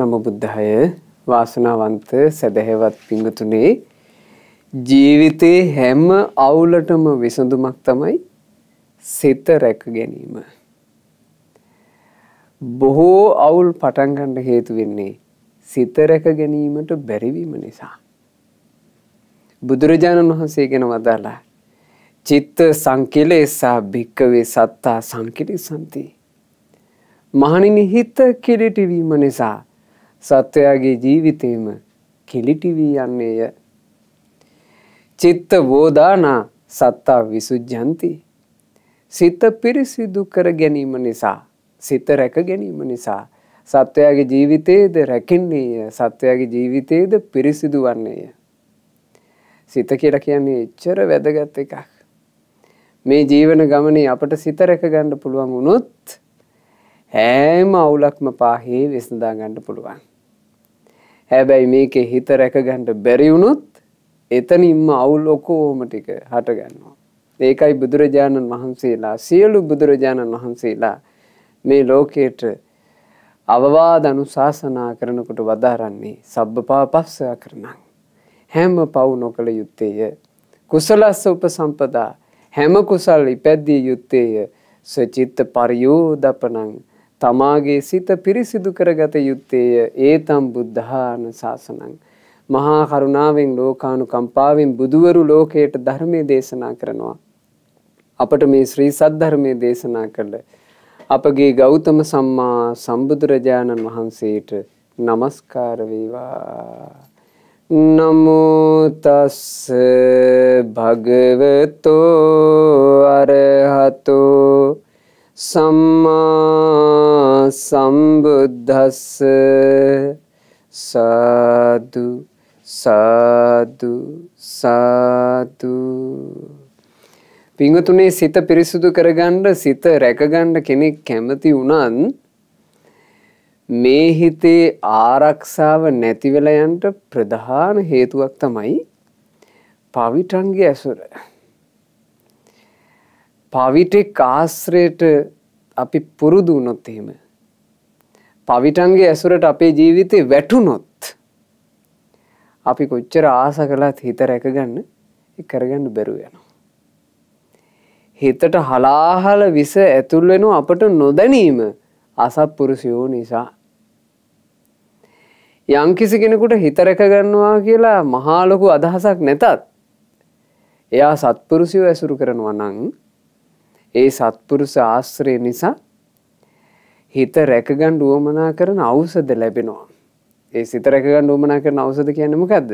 නමෝ බුද්ධාය වාසනාවන්ත සදහැවත් පිඟුතුනේ ජීවිතේ හැම අවුලටම විසඳුමක් තමයි සිත රැක ගැනීම. බොහෝ අවුල් පටන් ගන්න හේතු වෙන්නේ සිත රැක ගැනීමට බැරිවීම නිසා. බුදුරජාණන් වහන්සේ ගැන වදාලා චිත්ත සංකලේසා භික්කවේ සත්තා සංකලේ සම්ති මහණෙනි හිත කෙලෙටි වීම නිසා සත්වයාගේ ජීවිතේම කෙලිටිවී යන්නේය. චිත්ත බෝධානා සත්තා විසුජ්ජන්ති. සිත පිරිසිදු කර ගැනීම නිසා, සිත රැක ගැනීම නිසා සත්වයාගේ ජීවිතයේද රැකෙන්නේය සත්වයාගේ ජීවිතයේද පිරිසිදු වන්නේය. සිත කියලා කියන්නේ එච්චර වැදගත් එකක්. මේ ජීවන ගමනේ අපට සිත රැකගන්න පුළුවන් වුණොත් හැම අවුලක්ම පාහේ විසඳා ගන්න පුළුවන්. හැබැයි මේකේ හිත රැකගන්ට බැරිවුණුත් එතනින්ම අවුල් ඔකෝම ටික හටගන්නවා. ඒකයි බුදුරජාණන් වහන්සේලා සියලු බුදුරජාණන් වහන්සේලා මේ ලෝකයට අවවාද අනුශාසනා කරනකොට වදාරන්නේ සබ්බපා පස්සා කරනං. හැම පව් නොකළ යුත්තේය. කුසලස්ස උපසම්පදා හැම කුසල් ඉපැද්දී යුත්තේය සචිත්ත පරියෝදපනං තමාගේ සිත පිරිසිදු කරගත යුත්තේය ඒතම් බුද්ධාන ශාසනං. මහා කරුණාවෙන් ලෝකානුකම්පාවෙන් බුදුවරු ලෝකයට ධර්මය දේශනා කරනවා. අපට මේ ශ්‍රී සද්ධර්මය දේශනා කළ අපගේ ගෞතම සම්මා සම්බුදුරජාණන් වහන්සේට නමස්කාර වේවා. නමෝ තස් භගවතෝ අරහතෝ සම්මා සම්බුද්දස්ස සාදු සාදු සාදු පිංගුතුනේ සිත පිරිසුදු කරගන්න සිත රැකගන්න කෙනෙක් කැමති වුණත් මේ හිතේ ආරක්ෂාව නැති වෙලා යන්න ප්‍රධාන හේතුවක් තමයි පවිටන්ගේ ඇසුර. පවිටේ කාස්රේට අපි පුරුදු වුණොත් එහෙම පවිටන්ගේ ඇසුරට අපේ ජීවිතය වැටුනොත් අපි කොච්චර ආස කළත් හිත රැකගන්න කරගන්න බැරුව යනවා. හිතට හලාහල විස ඇතුල් වෙන අපට නොදැනීම අසත්පුරුෂයෝ නිසා. යම්කිසි කෙනෙකුට හිතරැක ගන්නවා කියලා මහාලොකු අදහසක් නැතත් එයා සත්පුරුෂයෝ ඇසුරු කරනවා නං ඒ සත්පුරුෂ ආශ්‍රය නිසා හිත රැකගන්න ුවමනා කරන අවසද ලැබෙනවා. ඒ සිත රැකගන්න ුවමනා කරන අවසද කියනමකක්ද.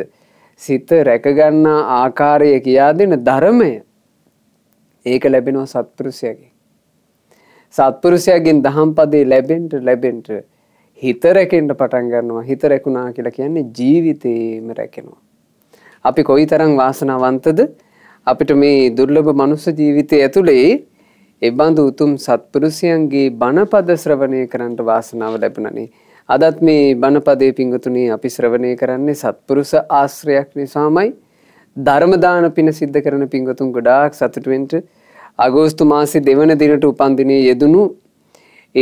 සිත රැකගන්න ආකාරය කියා දෙන ධර්මය ඒක ලැබෙනවා සත්පුරුෂයගේ. සත්පුරුෂයගෙන් දහම්පදේ ලැබෙන්ට ලැබෙන්ට හිතරැකෙන්ට පටන්ගන්නවා හිතරැකුණා කියලා කියන්නේ ජීවිතයේම රැකෙනවා. අපි කොයි තරං වාසනාවන්තද අපිට මේ දුර්ලභ මනුස්ස ජීවිතය ඇතුළේ එබඳු උතුම් සත්පුරුෂයන්ගේ බණපද ශ්‍රවණය කරන්නට වාසනාව ලැබුණනේ. අදත් මේ බණපදේ පිංගුතුනේ අපි ශ්‍රවණය කරන්නේ සත්පුරුෂ ආශ්‍රයක් නිසාමයි ධර්මදාන පින සිද්ධ කරන පිංගුතුන් ගොඩාක් සතුටු වෙන්න අගෝස්තු මාසේ දෙවන දිනට උපන් දිනේ යෙදුණු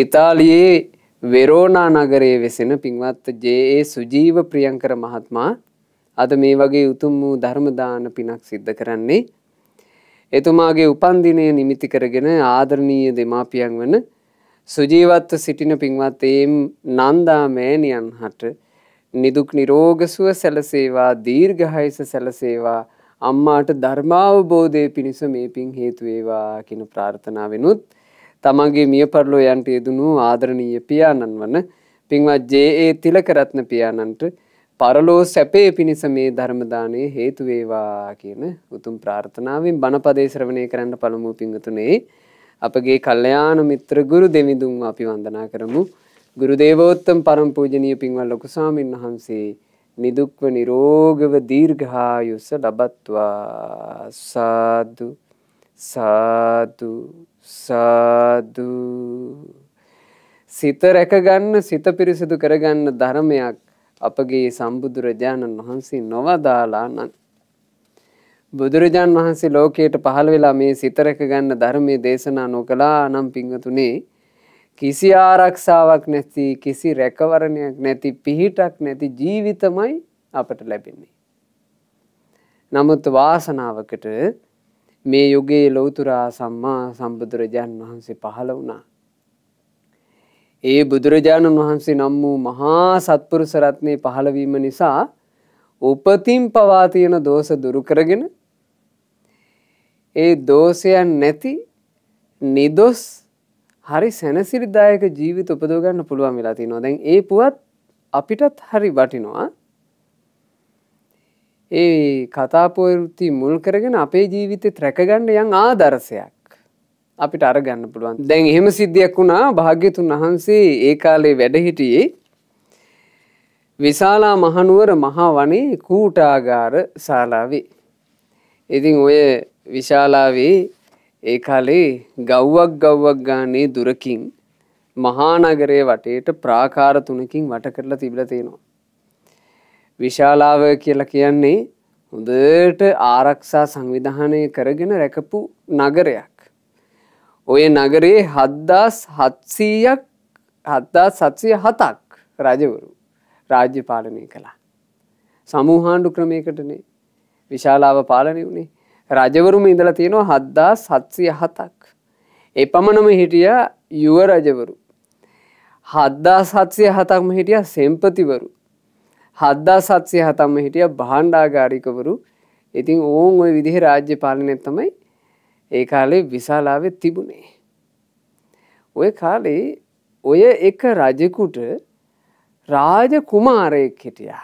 ඉතාලියේ වෙරෝනා නගරයේ වෙසෙන පින්වත් ජේ.ඒ. සුජීව ප්‍රියංකර මහත්මයා අද මේ වගේ උතුම් වූ ධර්මදාන පිනක් සිද්ධ කරන්නේ එතුමාගේ උපන්දිනය නිමිති කරගෙන ආදරණීය දෙමාපියන් වන සුජීවත්ව සිටින පින්වත් ඒම් නන්දා මෑණියන් හට නිදුක් නිරෝගසුව සැලසේවා දීර්ඝායස සැලසේවා අම්මාට ධර්මාවබෝධය පිණිස මේ පින් හේතු වේවා කියන ප්‍රාර්ථනාවෙනුත් තමන්ගේ මිය පරලෝ යන්ට යෙදුණු ආදරණීය පියාණන් වන පින්වත් ජේ.ඒ. තිලකරත්න පියාණන්ට පරලෝ සැපේ පිණිස මේ ධර්මදානය හේතුවේවා කියන උතුම් ප්‍රාර්ථනාවෙන් බණපදේශ්‍රවණය කරන්න පළමු පිංගතුනේ අපගේ කල්්‍යයාන මිත්‍ර ගුරු දෙමිදුම් අපි වන්දනා කරමු ගුරු දේවෝත්තම් පරම්පූජනීය පින්වල් ලොකුසාමීන් වහන්සේ නිදුක්ව නිරෝගව දීර්ඝායුස ලබත්වා සාදු සාදු සාදු සිත රැකගන්න සිත පිරිසිදු කරගන්න ධර්මයක් අපගේ සම්බුදුරජාණන් වහන්සේ නොවදාලා නම් බුදුරජාණන් වහන්සේ ලෝකයට පහළ වෙලා මේ සිතරක ගන්න ධර්මයේ දේශනා නොකළා නම් පිංගතුනේ කිසි ආරක්ෂාවක් නැති කිසි රැකවරණයක් නැති පිහිටක් නැති ජීවිතමයි අපට ලැබෙන්නේ. නමුත් වාසනාවකට මේ යුගයේ ලෞතුරා සම්මා සම්බුදුරජාණන් වහන්සේ පහළ වුණා. ඒ බුදුරජාණන් වහන්සේ නම් වූ මහා සත්පුරුෂ රත්නේ පහළවීම නිසා උපතින් පවා තියෙන දෝෂ දුරු කරගෙන ඒ දෝෂයන් නැති නිදොස් හරි සැනසිරිදායක ජීවිත උපදව ගන්න පුළුවන් වෙලා තිනවා. දැන් ඒ පුවත් අපිටත් හරි වටිනවා. ඒ කතාපොවෘත්ති මුල් කරගෙන අපේ ජීවිතේ රැකගන්න යම් ආදර්ශයක්. අපිට අරගන්න පුළුවන් දැන් එහෙම සිද්ධියක් වුණා භාග්‍යතුන් වහන්සේ ඒ කාලේ වැඩහිටියේ විශාලා මහනුවර මහා වනේ කූටාගාර ශාලාවේ. ඉතින් ඔය විශාලාවේ ඒ කාලේ ගව්වක් ගව්වක් ගානේ දුරකින් මහානගරයේ වටේට ප්‍රාකාර තුනකින් වට කරලා තිබිලා තියෙනවා. විශාලාව කියලා කියන්නේ හොඳට ආරක්ෂා සංවිධානය කරගෙන රැකපු නගරයක්. ඔය නගරේ හද්දාස් හත්සීයක් හත්දා සත්සය හතක් රජවරු රාජ්‍ය පාලනය කළා. සමූහාණ්ඩු ක්‍රමයකටනේ විශාලාව පාලනය වුණේ රජවරුම ඉඳලා තියෙනවා හද්දා සත්සය හතක්. එ පමණම හිටිය යුව රජවරු. හද්දා සත්සය හතක්ම හිටිය සෙම්පතිවරු. හද්දා සත්සය හතම්ම හිටිය බාණ්ඩාගාරිකවරු ඉතින් ඕන් ඔය විදිහ රාජ්‍ය පාලනය තමයි ඒ කාලේ විශාලාවෙත් තිබුණේ. ඔය කාලේ ඔය එක රජකුට රාජ කුමාරයෙක් හිටියා.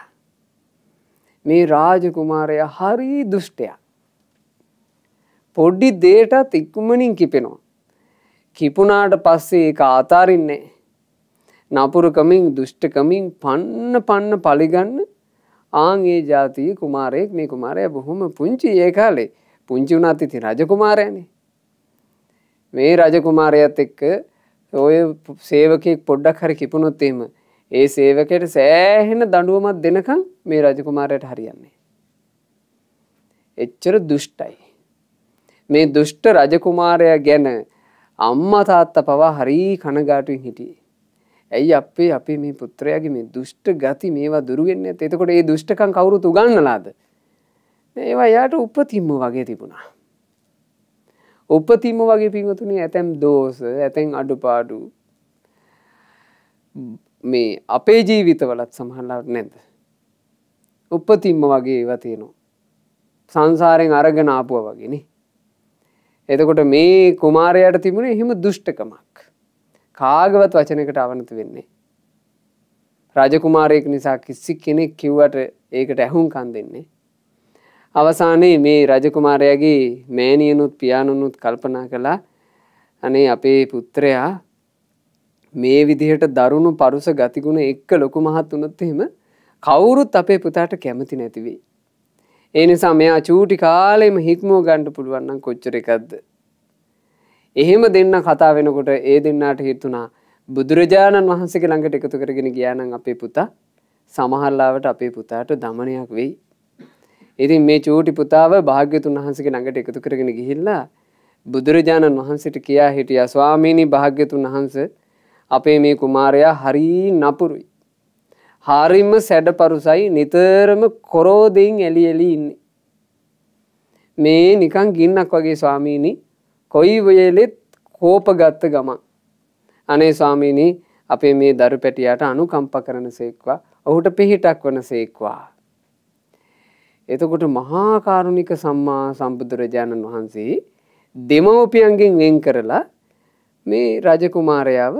මේ රාජකුමාරය හරි දුෘෂ්ටයක්. පොඩ්ඩි දේටත් ඉක්මනින් කිපෙනවා. කිපුණාට පස්සේ එක ආතාරින්නේ. නපුරකමින් දුෘෂ්ටකමින් පන්න පන්න පලිගන්න ආංගේ ජාතිය කුමාරයෙක් මේ කුමාරය බොහොම පුංචි ඒ කාලේ පුංචි වුණත් ඉතින් රජකුමාරයනේ. මේ රජකුමාරයත් එක්ක ඔය සේවකෙක් පොඩ්ඩක් හරි කිපුණොත් එහෙම ඒ සේවකයට සෑහෙන දඬුවමක් දෙනකම් මේ රජකුමාරයට හරියන්නේ. එච්චර දුෂ්ටයි. මේ දුෂ්ට රජකුමාරයා ගැන අම්මා තාත්තා පවා හරි කනගාටුවෙන් හිටියේ. ඇයි අපේ අපේ මේ පුත්‍රයාගේ මේ දුෂ්ට ගති මේවා දුරු වෙන්නේ නැත්තේ? එතකොට මේ දුෂ්ටකම් කවුරුත් උගන්වලාද? ඒවා යාට උපතිම්ම වගේ තිබුණා. උපතිම්ම වගේ පිංවතුනි ඇතැම් දෝස ඇතැන් අඩුපාඩු මේ අපේ ජීවිතවලත් සමහල්ලාට නැද. උපතිම්ම වගේ ඒවා තියෙනවා. සංසාරයෙන් අරගෙන ආපුුව වගෙන. එතකොට මේ කුමාරයට තිබුණේ එහෙම දුෂ්ටකමක්. කාගවත් වචනකට අවනතු වෙන්නේ. රජකුමාරයෙක් නිසා කිසි කෙනෙක් කිව්වට ඒකට ඇහුම් කන් දෙන්නේ. අවසානයේ මේ රජකුමාරයාගේ මෑණියනුත් පියාණනුත් කල්පනා කළා අනේ අපේ පුත්‍රයා මේ විදිහට දරුණු පරුස ගතිගුණ එක්ක ලොකු මහත් වුණොත් එහෙම කවුරුත් අපේ පුතාට කැමති නැතිවේ. ඒ නිසා මෙයා චූටි කාලෙම හික්මුව ගණ්ඩ පුළුවන්නම් කොච්චර එකක්ද. එහෙම දෙන්න කතා වෙනකොට ඒ දෙන්නාට හිතුනා බුදුරජාණන් වහන්සේ ළඟට එකතු කරගෙන ගියානම් අපේ පුතා සමහල්ලාවට අපේ පුතාට දමනයක් වෙයි. ඉතින් මේ චූටි පුතාව භාග්‍යතුන් වහන්සේගේ ළඟට එකතු කරගෙන ගිහිල්ලා බුදුරජාණන් වහන්සේට කියා හිටියා ස්වාමීනි භාග්‍යතුන් වහන්සේ අපේ මේ කුමාරයා හරි නපුරුයි. හරිම සැඩපරුසයි නිතරම කොරෝදෙන් එලි එලි ඉන්නේ. මේ නිකන් ගින්නක් වගේ ස්වාමීනි කොයි වෙලෙත් කෝපගත්ත ගමන්. අනේ ස්වාමීනි අපේ මේ දරු පැටියාට අනුකම්ප කරන සේක්වා ඔහුට පිහිටක් වන සේක්වා. එතකොට මහාකාරුණික සම්මා සම්බුදුරජාණන් වහන්සේ දෙමවපියන්ගෙන් වෙන් කරලා මේ රජකුමාරයාව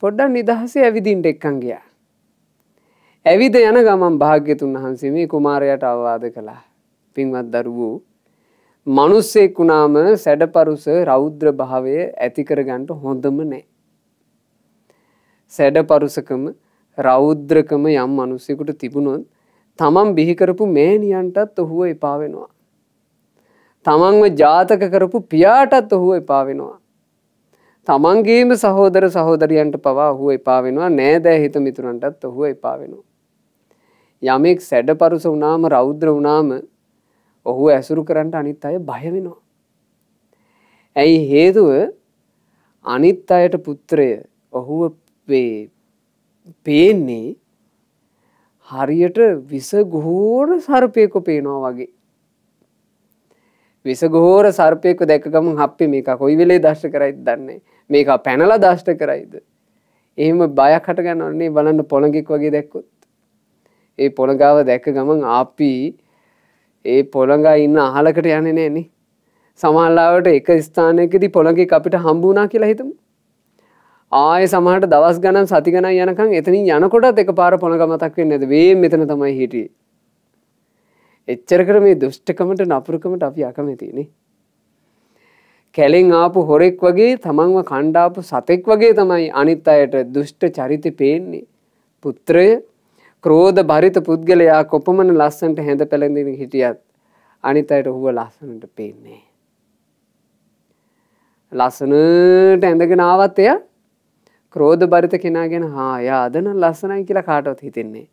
පොඩ්ඩන් නිදහසේ ඇවිදින්ට එක්කන් ගියා. ඇවිද යන ගමන් භාග්‍යතුන් වහන්සේ මේ කුමාරයට අවවාද කළා. පින්වත් දරුවෝ මනුස්සෙක් වුණාම සැඩපරුස රෞද්‍ර භාවය ඇති කරගන්න හොඳම නැහැ. සැඩපරුසකම රෞද්‍රකම යම් මිනිසෙකුට තිබුණොත් තමන් බිහිකරපු මේනියන්ටත් ඔහුව එපාවෙනවා. තමන්ව ජාතක කරපු පියාටත් ඔහුව එපාවෙනවා. තමන්ගේම සහෝදර සහෝදරියන්ට පවා ඔහුව එපාවෙනවා නෑදෑ හිත මිතුරන්ටත් ඔහුව එපාවෙනවා. යමෙක් සැඩ පරුස වනාම රෞද්‍ර වනාම ඔහු ඇසුරු කරන්නට අනිත් අය බයවෙනවා. ඇයි හේතුව අනිත් අයට පුත්‍රය ඔහුව පේන්නේ හරියට විස ගොහෝර සර්පයකු පේනවා වගේ. විස ගෝර සර්පයකු දැකගම හප්පි මේක කොයි වෙලේ දශ්ට කරයිත් දන්නේ මේක පැනල දශ්ට කරයිද. එහෙම බයකට ගන්නන්නේ බලන්න පොළගෙක් වගේ දැක්කුත්. ඒ පොළගාව දැක්ක ගමන් අපි ඒ පොළඟා ඉන්න අහලකට යන්නේ නෑනේ. සමල්ලාවට එක ස්ථානයකදී පොළගේ අපිට හම්බුනා කියලා හිතමු ආය සමහට දවස් ගණන් සතිගන යනකම් එතනින් යනකොටත් එක පාර පොනගමතක් වෙන්න ඇද වේ මෙතන තමයි හිටිය. එච්චර කර මේ දුෂ්ටකමට නපුරුකමට අපි අකමැතිනේ. කැලෙෙන් ආපු හොරෙක් වගේ තමන්ව කණ්ඩාපු සතෙක් වගේ තමයි අනිත් අයට දුෂ්ට චරිත පේන්නේ. පුත්‍රය ක්‍රෝධ භරිත පුද්ගලයා කොපමන ලස්සන්ට හැඳ පැළඳෙන හිටියත් අනිත් අයට හුව ලස්සනට පේන්නේ. ලස්සනට ඇඳගෙනාවත් එයා ක්‍රෝධ බරිත කෙනාගෙන හා යා අදන ලස්සනයි කියලා කාටවත් හිතෙන්නේ.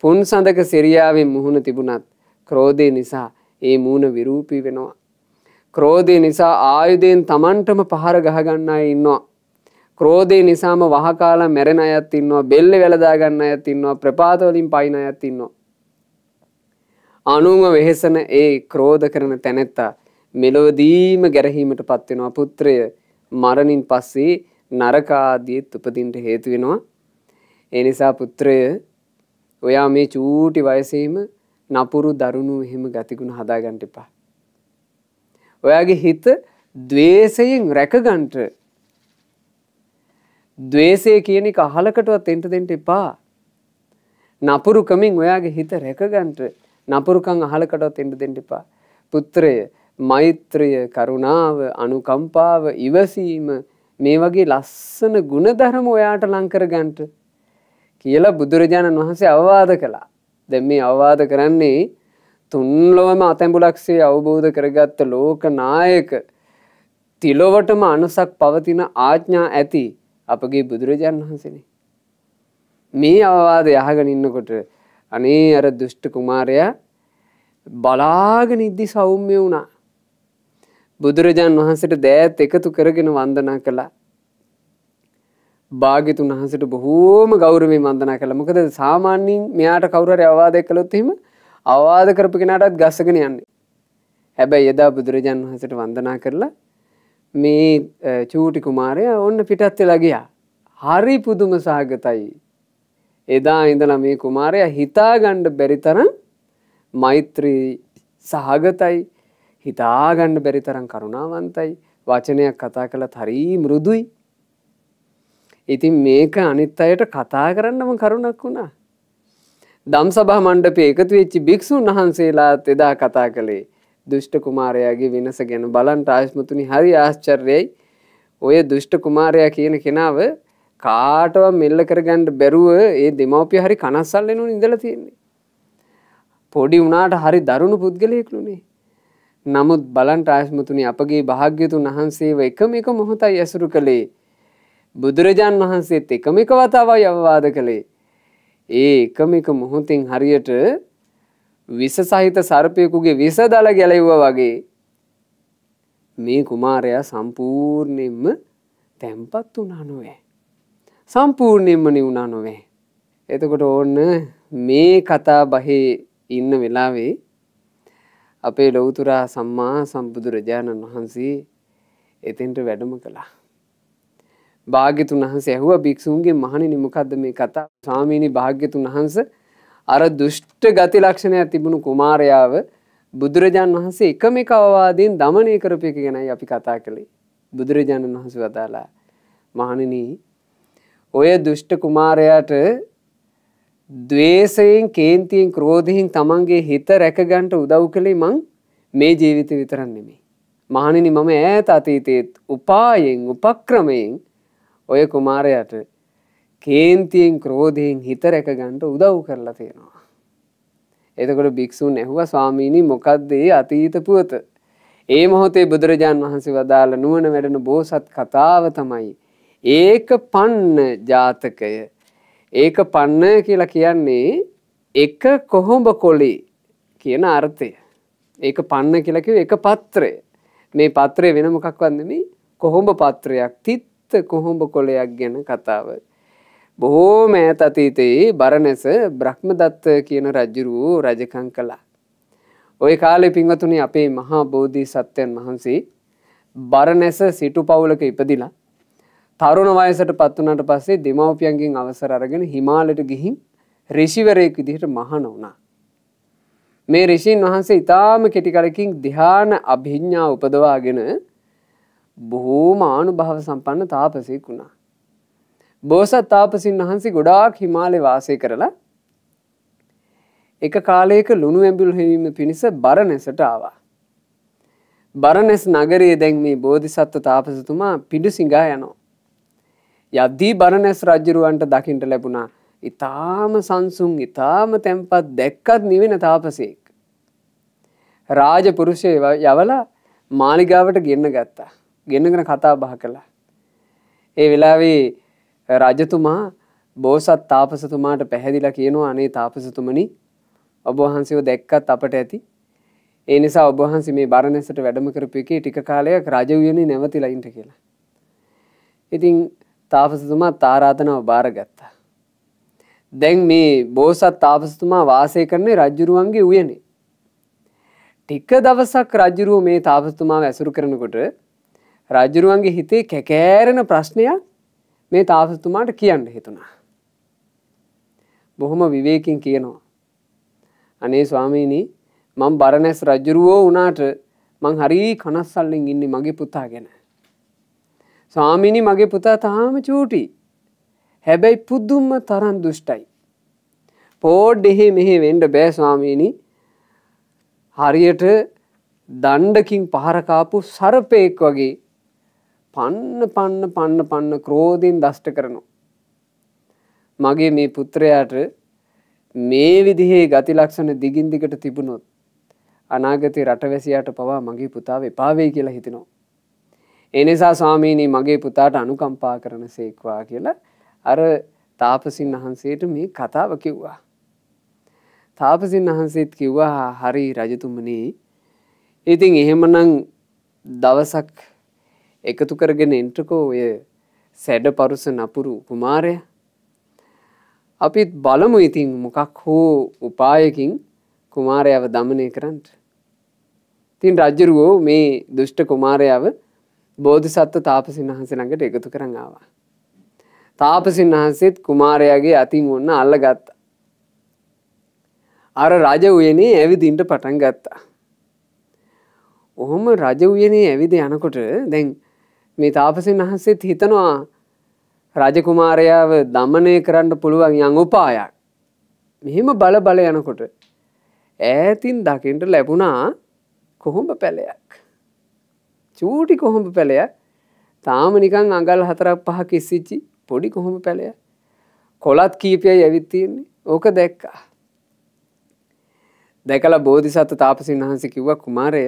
පුන් සඳක සිරියාවෙන් මුහුණ තිබුණත් ක්‍රෝධය නිසා ඒ මූුණ විරූපී වෙනවා. ක්‍රෝධය නිසා ආයුධයෙන් තමන්ටම පහර ගහගන්නා ඉන්නවා. ක්‍රෝධය නිසාම වහකාලා මැරෙන අයත් ඉන්නවා බෙල්ල වැලදාගන්න අයත් ඉන්නවා ප්‍රපාතවලින් පයින අයත් ඉන්නවා. අනුම වෙහෙසන ඒ ක්‍රෝධ කරන තැනැත්තා මෙලොවදීම ගැරහීමට පත්වෙනවා පුත්‍රය මරණින් පස්සේ නරක ආදියත් උපදින්ට හේතු වෙනවා. ඒ නිසා පුත්‍රය ඔයා මේ චූටි වයසේම නපුරු දරුණු එහෙම ගතිගුණ හදාගන්න එපා. ඔයාගේ හිත द्वේෂයෙන් රැකගන්න ද්වේෂය කියන එක අහලකටවත් එන්න දෙන්න එපා. නපුරුකමින් ඔයාගේ හිත රැකගන්න නපුරුකම් අහලකටවත් එන්න දෙන්න එපා. පුත්‍රය මෛත්‍රිය කරුණාව අනුකම්පාව ඉවසීම මේ වගේ ලස්සන ගුණධර්ම ඔයාට ලංකර ගන්ට කියලා බුදුරජාණන් වහන්සේ අවවාද කළා. දැ මේ අවවාද කරන්නේ තුන්ලොවම අතැඹුලක්සේ අවබෝධ කරගත්ත ලෝක නායක තිලොවටම අනුසක් පවතින ආඥා ඇති අපගේ බුදුරජාණන් වහන්සනේ. මේ අවවාද යහගෙන ඉන්නකොට අනේ අර දෘෂ්ට කුමාරයා බලාගෙන ඉද්දි සෞම්‍ය වුණා බුදුරජාන් වහන්සට දෑත් එකතු කරගෙන වන්දනා කළා. භාගිතුන් වහන්සට බොහෝම ගෞරමේ වන්දනා කළ මොකද සාමාන්‍යින් මෙයාට කවුරට අවාදය කළොත්හෙම අවාද කරපු කෙනටත් ගස්සගෙන යන්නේ. හැබැයි යදා බුදුරජාන් වහසට වන්දනා කරලා මේ චූටි කුමාරය ඔන්න පිටත්වෙ ලගියා. හරි පුදුම සහගතයි. එදා ඉඳල මේ කුමාරය හිතාගණ්ඩ බැරිතරම් මෛත්‍රී සහගතයි හිතාගණ්ඩ බැරිතරම් කරුණාවන්තයි වචනයක් කතා කළ හරී මෘදුයි. ඉතින් මේක අනිත් අයට කතා කරන්නම කරුණක් වුණා. දම් සභා මණ්ඩපේ එකතු වෙච්චි භික්‍ෂූන් වහන්සේලාත් එදා කතා කළේ දුෂ්ට කුමාරයාගේ වෙනස ගැන බලන්ට ආශ්මතුනි හරි ආශ්චර්යයි ඔය දුෂ්ට කුමාරයා කියන කෙනාව කාටව මෙල්ල කරගන්නට බැරුව ඒ දෙමවපිය හරි කනස්සල්ලනු ඉඳල තියෙන්නේ. පොඩි වනාට හරි දරුණු පුද්ගලයෙක්ලුනේ නමුත් බලන් රාශ්මතුනි අපගේ භාග්‍යතුන් වහන්සේව එකම එක මොහොතයි ඇසුරු කළේ. බුදුරජාන් වහන්සේත් එකම එක වතාවයි අවවාද කළේ. ඒ එකම එක මොහොතින් හරියට විස සහිත සර්පයකුගේ විස දල ගැලෙව්වා වගේ මේ කුමාරයා සම්පූර්ණයෙන්ම තැම්පත් වුණා නොවේ. සම්පූර්ණයෙන්ම නිවුණා නොවේ. එතකොට ඕන්න මේ කතා බහේ ඉන්න වෙලාවේ අපේ ලොවතුරා සම්මා සම්බුදුරජාණන් වහන්සේ එතෙන්ට වැඩම කළා. භාග්‍යතුන් වහන්ස ඇහුව භික්ෂූන්ගේ මහණනි මොකක්ද මේ කතා ස්වාමීනි භාග්‍යතුන් වහන්ස අර දුෂ්ට ගති ලක්ෂණයක් තිබුණු කුමාරයාව බුදුරජාණන් වහන්සේ එකම එක අවවාදයෙන් දමනය කරපු එක ගැනයි අපි කතා කළේ බුදුරජාණන් වහන්සේ වදාලා මහණෙනි ඔය දුෂ්ට කුමාරයාට දවේශයෙන් කේන්තියෙන් ක්‍රෝධිහින් තමන්ගේ හිත රැකගන්ට උදව් කළේ මං මේ ජීවිත විතරන් නෙමේ. මහනිනි මම ඈත අතීතයත් උපායෙන් උපක්‍රමයෙන් ඔය කුමාරයට කේන්තියෙන් ක්‍රෝධයෙන් හිත රැකගන්ට උදව් කරලා තියෙනවා. එතකොට භික්‍ෂූන් ඇහුව ස්වාමීණී මොකක්දේ අතීත පුවත. ඒ මොහොතේ බුදුරජාන් වහන්සේ වදාළ නුවන වැඩන බෝසත් කතාව තමයි. ඒක පන්න ජාතකය ඒක පන්නය කියලා කියන්නේ එක කොහොඹ කොලි කියන අර්ථය. ඒක පන්න කියලකිව එක පත්‍රය. මේ පත්‍රය වෙන මොකක් වන්නම කොහොඹ පත්‍රයක් තිත්ත කොහොඹ කොලයක් ගැන කතාව. බොහෝ මෑත අතීතයේ බරණැස බ්‍රහ්මදත්ත කියන රජ්ජුරූ රජකං කලා. ඔය කාලෙ පින්වතුනි අපේ මහා බෝධී සත්‍යයන් වහන්සේ බරණැස සිටු පවුලක ඉපදිලා තරුණ වයසට පත්වනට පස්සේ දෙමවපියන්ගෙන් අවසර අරගෙන හිමාලට ගිහින් රිෂිවරයෙක් විදිහට මහන වුණා. මේ රිෂීන් වහන්සේ ඉතාම කෙටිකලකින් දිහාන අභිඤ්ඥා උපදවාගෙන බොහෝම ආනුභාව සම්පන්න තාපසයෙක් වුණා. බෝසත් තාපසින් වහන්සේ ගොඩාක් හිමාලය වාසය කරලා එක කාලයක ලුණු ඇඹිල් හෙවීම පිණිස බරණැසට ආවා. බරණැස් නගරයේ දැන් මේ බෝධිසත්ව තාපසතුමා පිඩු සිංහා යනවා. යද්දී බරණැස් රජ්ජරුවන්ට දකිින්ට ලැබුණා ඉතාම සංසුන් ඉතාම තැන්පත් දැක්කත් නිවෙන තාපසයෙක්. රාජපුරුෂය යවල මාලිගාවට ගෙන්න ගත්තා ගෙන්නගෙන කතා බහ කළා. ඒ වෙලාවේ රජතුමා බෝසත් තාපසතුමාට පැහැදිලා කියනවා අනේ තාපසතුමනි ඔබහන්සේව දැක්කත් අපට ඇති ඒ නිසා ඔබහන්සේ මේ බරණැසට වැඩම කරපු එකේ ටික කාලයක් රජවයනේ නැවතිලයින්ට කියලා. ඉතින් තාපසතුමා තාරාධනාව භාරගත්තා. දැන් මේ බෝසත් තාපසතුමා වාසය කරන්නේ රජ්ජුරුවන්ගේ උයනේ. ටික දවසක් රජ්ජුරුව මේ තාපසතුමාව ඇසුරු කරනකොට රජ්ජුරුවන්ගේ හිතේ කැකෑරෙන ප්‍රශ්නයක් මේ තාපසතුමාට කියන්න හිතුණා. බොහොම විවේකින් කියනවා. අනේ ස්වාමීනී මං බරණැස් රජ්ජුරුවෝ වනාට මං හරි කනස්සල්ලින් ඉන්නේ මගේ පුතා ගැන. ස්වාමිනි මගේ පුතා තාම චූටි. හැබැයි පුදුම්ම තරම් දුෂ්ටයි. පෝඩ් එහෙ මෙහෙ වෙන්ඩ බෑ ස්වාමීනි හරියට දණ්ඩකින් පහරකාපු සරපයෙක් වගේ පන්න පන්න පන්න පන්න ක්‍රෝධීන් දෂ්ට කරනවා. මගේ මේ පුත්‍රයාට මේ විදිහේ ගති ලක්ෂණ දිගින් දිගට තිබුණොත් අනාගතේ රටවැසියාට පවා මගේ පුතාව එපාවෙයි කියලා හිතෙනවා. එනිසා ස්වාමීනී මගේ පුතාට අනුකම්පා කරන සේක්වා කියලා අර තාපසින් වහන්සේට මේ කතාව කිව්වා. තාපසින් වහන්සේත් කිව්වා හරි රජතුමනේ ඉතින් එහෙමනම් දවසක් එකතු කරගෙන එන්ටකෝ ඔය සැඩ පරුස නපුරු කුමාරය අපිත් බලමු ඉතින් මොකක් හෝ උපායකින් කුමාරයාව දමනය කරන්නට. තින් රජ්ජරුවෝ මේ දුෂ්ට කුමාරයාව බෝධිසත්ව තාපසින් වහන්සේ ළඟට එකතු කරන් ආවා. තාපසින් වහන්සේත් කුමාරයාගේ අතින් ඔන්න අල්ල ගත්තා. අර රජ වයනේ ඇවිදින්ට පටන් ගත්තා. ඔහොම රජ වයනේ ඇවිද යනකොට දැන් මේ තාපසින් වහන්සේත් හිතනවා රජකුමාරයාව දමනය කරන්න පුළුවන් යං උපායක්. මෙහෙම බල බල යනකොට ඈතින් දකිට ලැබුණා කොහොඹ පැළයක්. චූටි කොහොඹ පැළය තාම නිකන් අඟල් හතරක් පහ කිසිච්චි පොඩි කොහොම පැළය කොලත් කීපයයි ඇවිත්තියන්නේ ඕක දැක්කා. දැකල බෝධිසත්ව තාපසින් වහන්ස කිව්ව කුමාරය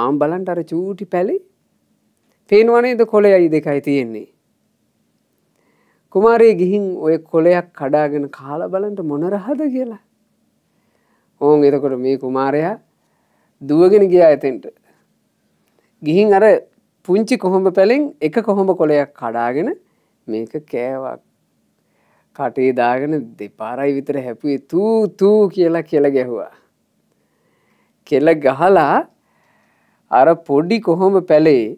ආම් බලන්ට අර චූටි පැලේ පේනවනේද කොලය අයි දෙකයි තියෙන්නේ. කුමාරයේ ගිහින් ඔය කොලයක් කඩාගෙන කාල බලන්ට මොනරහද කියලා. ඕන් එතකොට මේ කුමාරයා දුවගෙන ගියා ඇතෙන්ට ගිහින් අර පුංචි කොහොඹ පැලෙන් එක කොහොඹ කොලයක් කඩාගෙන මේක කෑවක් කටේ දාගෙන දෙපාරයි විතර හැපුවේ තූ තූ කියලා කෙල ගැහුවා. කෙල ගහලා අර පොඩි කොහොම පැලේ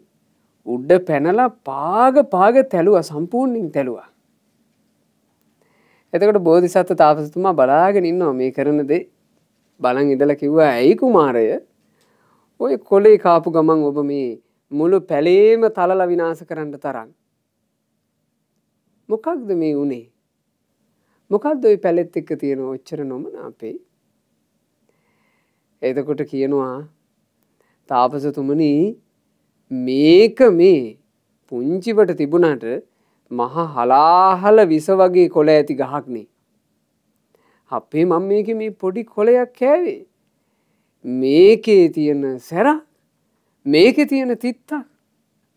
උඩ්ඩ පැනලා පාග පාග තැලුව සම්පූර්ණින් තැලුවා. එතකට බෝධිසත්ව තාපසතුමා බලාගෙන ඉන්නවා මේ කරනදේ බලන් ඉදල කිව්වා ඇයි කුමාරය ඔය කොලේ කාපු ගමන් ඔබ මේ මුළු පැලේම තලල විනාස කරන්න තරන්. මොකක්ද මේ උනේ. මොකක්ද ඔයි පැලෙත් එක්ක තියෙන ඔච්චර නොමන අපේ. එතකොට කියනවා තාපසතුමනි මේක මේ පුංචිවට තිබුණට මහා හලාහල විස වගේ කොළ ඇති ගහක්නේ. අපේ මං මේක මේ පොඩි කොළයක් කෑවේ. මේකේ තියෙන සැර මේකෙ තියෙන තිත්තක්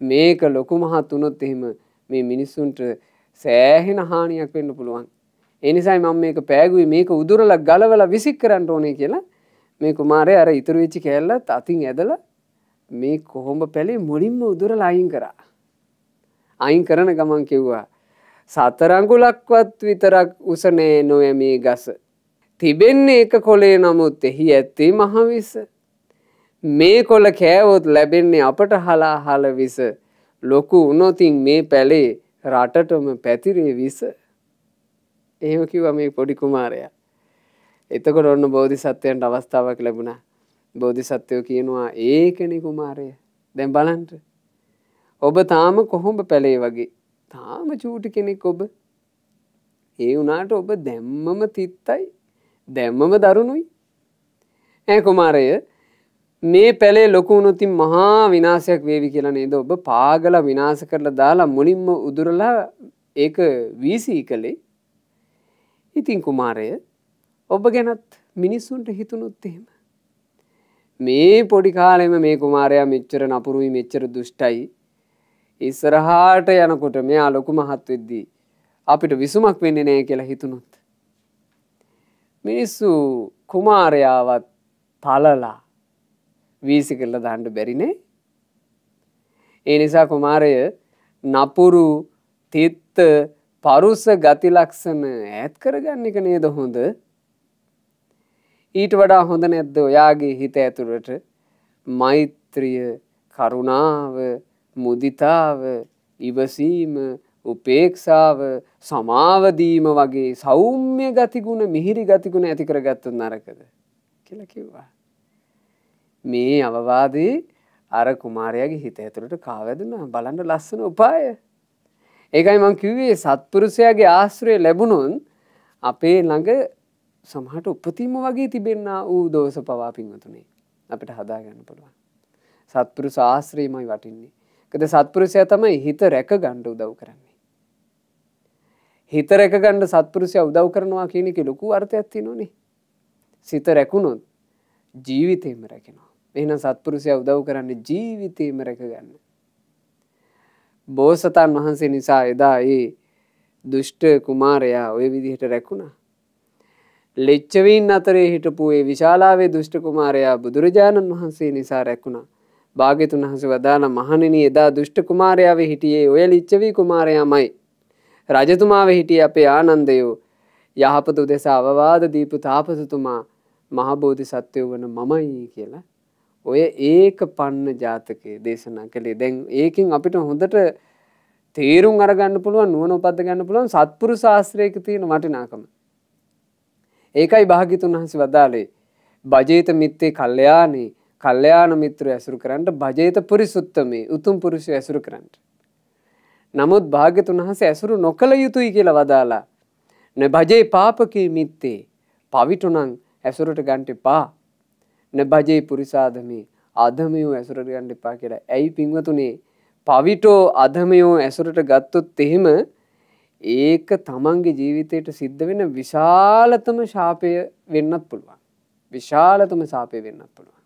මේක ලොකු මහත් වුණොත් එහෙම මේ මිනිස්සුන්ට සෑහෙන හානියක් වෙන්න පුළුවන්. එනිසයි මම මේක පෑගුවේ මේක උදුරලා ගලවලා විසික් කරන්න ඕනේ කියලා මේ කුමාරය අර ඉතුරු වෙච්චි කෑල්ලත් අතින් ඇදලා මේ කොහොඹ පැලේ මුලින්ම උදුරලා අයින් කරා. අයින් කරන ගමන් කිව්වා සතරංගුලක්වත් විතරක් උස නෑ නොය මේ ගස. තිබෙන්නේ එක කොලේ නමුත් එහි ඇත්තේ මහවිස. මේ කොල කෑවොත් ලැබෙන්නේ අපට හලා හල විස. ලොකු උනොතින් මේ පැලේ රටටම පැතිරේ විස. එහෙම කිව්ව මේ පොඩි කුමාරයා. එතකොට ඔන්න බෝධිසත්වයන්ට අවස්ථාවක් ලැබුණා. බෝධිසත්වයෝ කියනවා ඒකනේ කුමාරය. දැන් බලන්න. ඔබ තාම කොහොඹ පැලේ වගේ. තාම චූටි කෙනෙක් ඔබ. ඒ වුණාට ඔබ දැම්මම තිත්තයි දැම්මම දරුණුයි. ඇ කුමාරය මේ පැළේ ලොකුුණුතින් මහා විනාසයක් වේවි කියලා නේද ඔබ පාගල විනාස කරලා දාලා මුලින්ම උදුරලා ඒක වීසී කළේ ඉතින් කුමාරය ඔබ ගැනත් මිනිස්සුන්ට හිතුණුත් එහෙම මේ පොඩි කාලෙම මේ කුමාරයා මෙච්චර නපුරුයි මෙච්චර දුෂ්ටයි ඉස්සරහාට යනකොට මෙයා ලොකු මහත් වෙද්දී අපිට විසුමක් වෙන්නේ නෑ කියලා හිතුණුත් මිනිස්සු කුමාරයාවත් තලලා වීසි කරල දහන්ඩ බැරිනේ. ඒ නිසා කුමාරය නපුරු තිත්ත පරුස ගතිලක්ෂණ ඇත් කරගන්න එක නේද හොඳ. ඊට වඩා හොඳ නැද්ද ඔයාගේ හිත ඇතුළට මෛත්‍රිය කරුණාව මුදිතාව ඉවසීම උපේක්ෂාව සමාවදීම වගේ සෞම්‍ය ගතිගුණ මිහිරි ගතිගුණ ඇතිකර ගත්තු නරකද කියල කිව්වා. මේ අවවාදී අර කුමාරයාගේ හිත ඇතුළට කාවැදුනා බලන්ඩ ලස්සන උපාය. ඒකයි මං කිව්වේ සත්පුරුෂයාගේ ආශ්‍රය ලැබුණුන් අපේ ළඟ සමහට උපතිම වගේ තිබෙන්න වූ දෝස පවා පින්වතුනේ අපිට හදාගන්න පුළුවන්. සත්පුරු ශාස්ත්‍රීමයි වටින්නේ. කද සත්පුරුෂය තමයි හිත රැක ගණ්ඩ උදව් කරන්න. හිත රැකගන්න සත්පුරුෂය උදව් කරනවා කියන එක ලොකු අර්ථයක් තියෙනවනේ. සිත රැකුණොත් ජීවිතේම රැකෙනවා. එහෙනම් සත්පුරුෂය උදව් කරන්නේ ජීවිතේම රැකගන්න. බෝසතාන් වහන්සේ නිසා එදා ඒ දුෂ්ට කුමාරයා ওই විදිහට රැකුණා. ලෙච්චවීන් අතරේ හිටපු ඒ විශාලාවේ දුෂ්ට කුමාරයා බුදුරජාණන් වහන්සේ නිසා රැකුණා. භාග්‍යතුන් වහන්සේ වදාළ මහණෙනි එදා දුෂ්ට කුමාරයාවේ හිටියේ ඔය ලිච්ඡවී කුමාරයාමයි. රජතුමාව හිටිය අපේ ආනන්දයෝ යහපත උදෙසා අවවාද දීපු තාපසතුමා මහබෝධි සත්‍යය වන මමයි කියලා ඔය ඒක පන්න ජාතකය දේශනා කළේ දැන් ඒකින් අපිට හොඳට තේරුම් අරගන්න පුළුවන් නුවන උපද ගන්න පුළුවන් සත්පුරු ශාස්ත්‍රයක තියෙන වටිනාකම. ඒකයි භාගිතුන් වහන්සේ වදාලේ බජේත මිත්තේ කල්්‍යයානේ කල්්‍යයාන මිත්‍ර ඇසුරු කරන්නට බජේත පුරිසුත්තමේ උතුම් පුරුෂය ඇසුරු කරන්නට. නමුත් භාග්‍යතුන් වහන්සේ ඇසුරු නොකළ යුතුයි කියලා වදාලා. න භජේ පාපකේ මිත්තේ පවිටුනං ඇසුරට ගන්ට එපා. න භජේ පුරිසාධමේ අධමයෝ ඇසුරට ගන්ට එපා කියලා. ඇයි පින්වතුනේ පවිටෝ අධමයෝ ඇසුරට ගත්තොත් එහෙම ඒක තමන්ගේ ජීවිතයට සිද්ධ වෙන විශාලතම ශාපය වෙන්නත් පුළුවන්. විශාලතම සාපය වෙන්නත් පුළුවන්.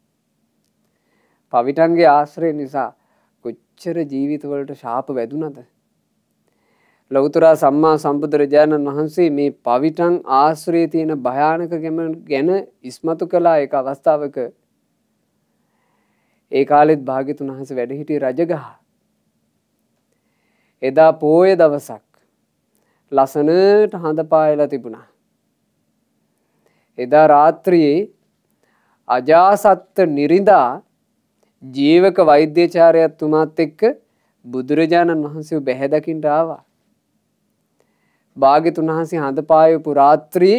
පවිටන්ගේ ආශ්‍රය නිසා කොච්චර ජීවිතවලට ශාප වැදුනද ලෞතුරා සම්මා සම්බුදුරජාණන් වහන්සේ මේ පවිටන් ආශ්‍රයේ තියෙන භයානක ගැන ඉස්මතු කළා ඒක අවස්ථාවක ඒ කාලෙත් භාගිතුන් වහස වැඩහිටිය රජගහ. එදා පෝය දවසක් ලසනට හඳ පායලා තිබුණා. එදා රාත්‍රියේ අජාසත්ත නිරිඳා ජීවක වෛද්‍යචාරයත් තුමාත් එක්ක බුදුරජාණන් වහන්සේ බැහැදකින් රාවා. භාගිතුන් වහන්සේ හඳපායපු රාත්‍රී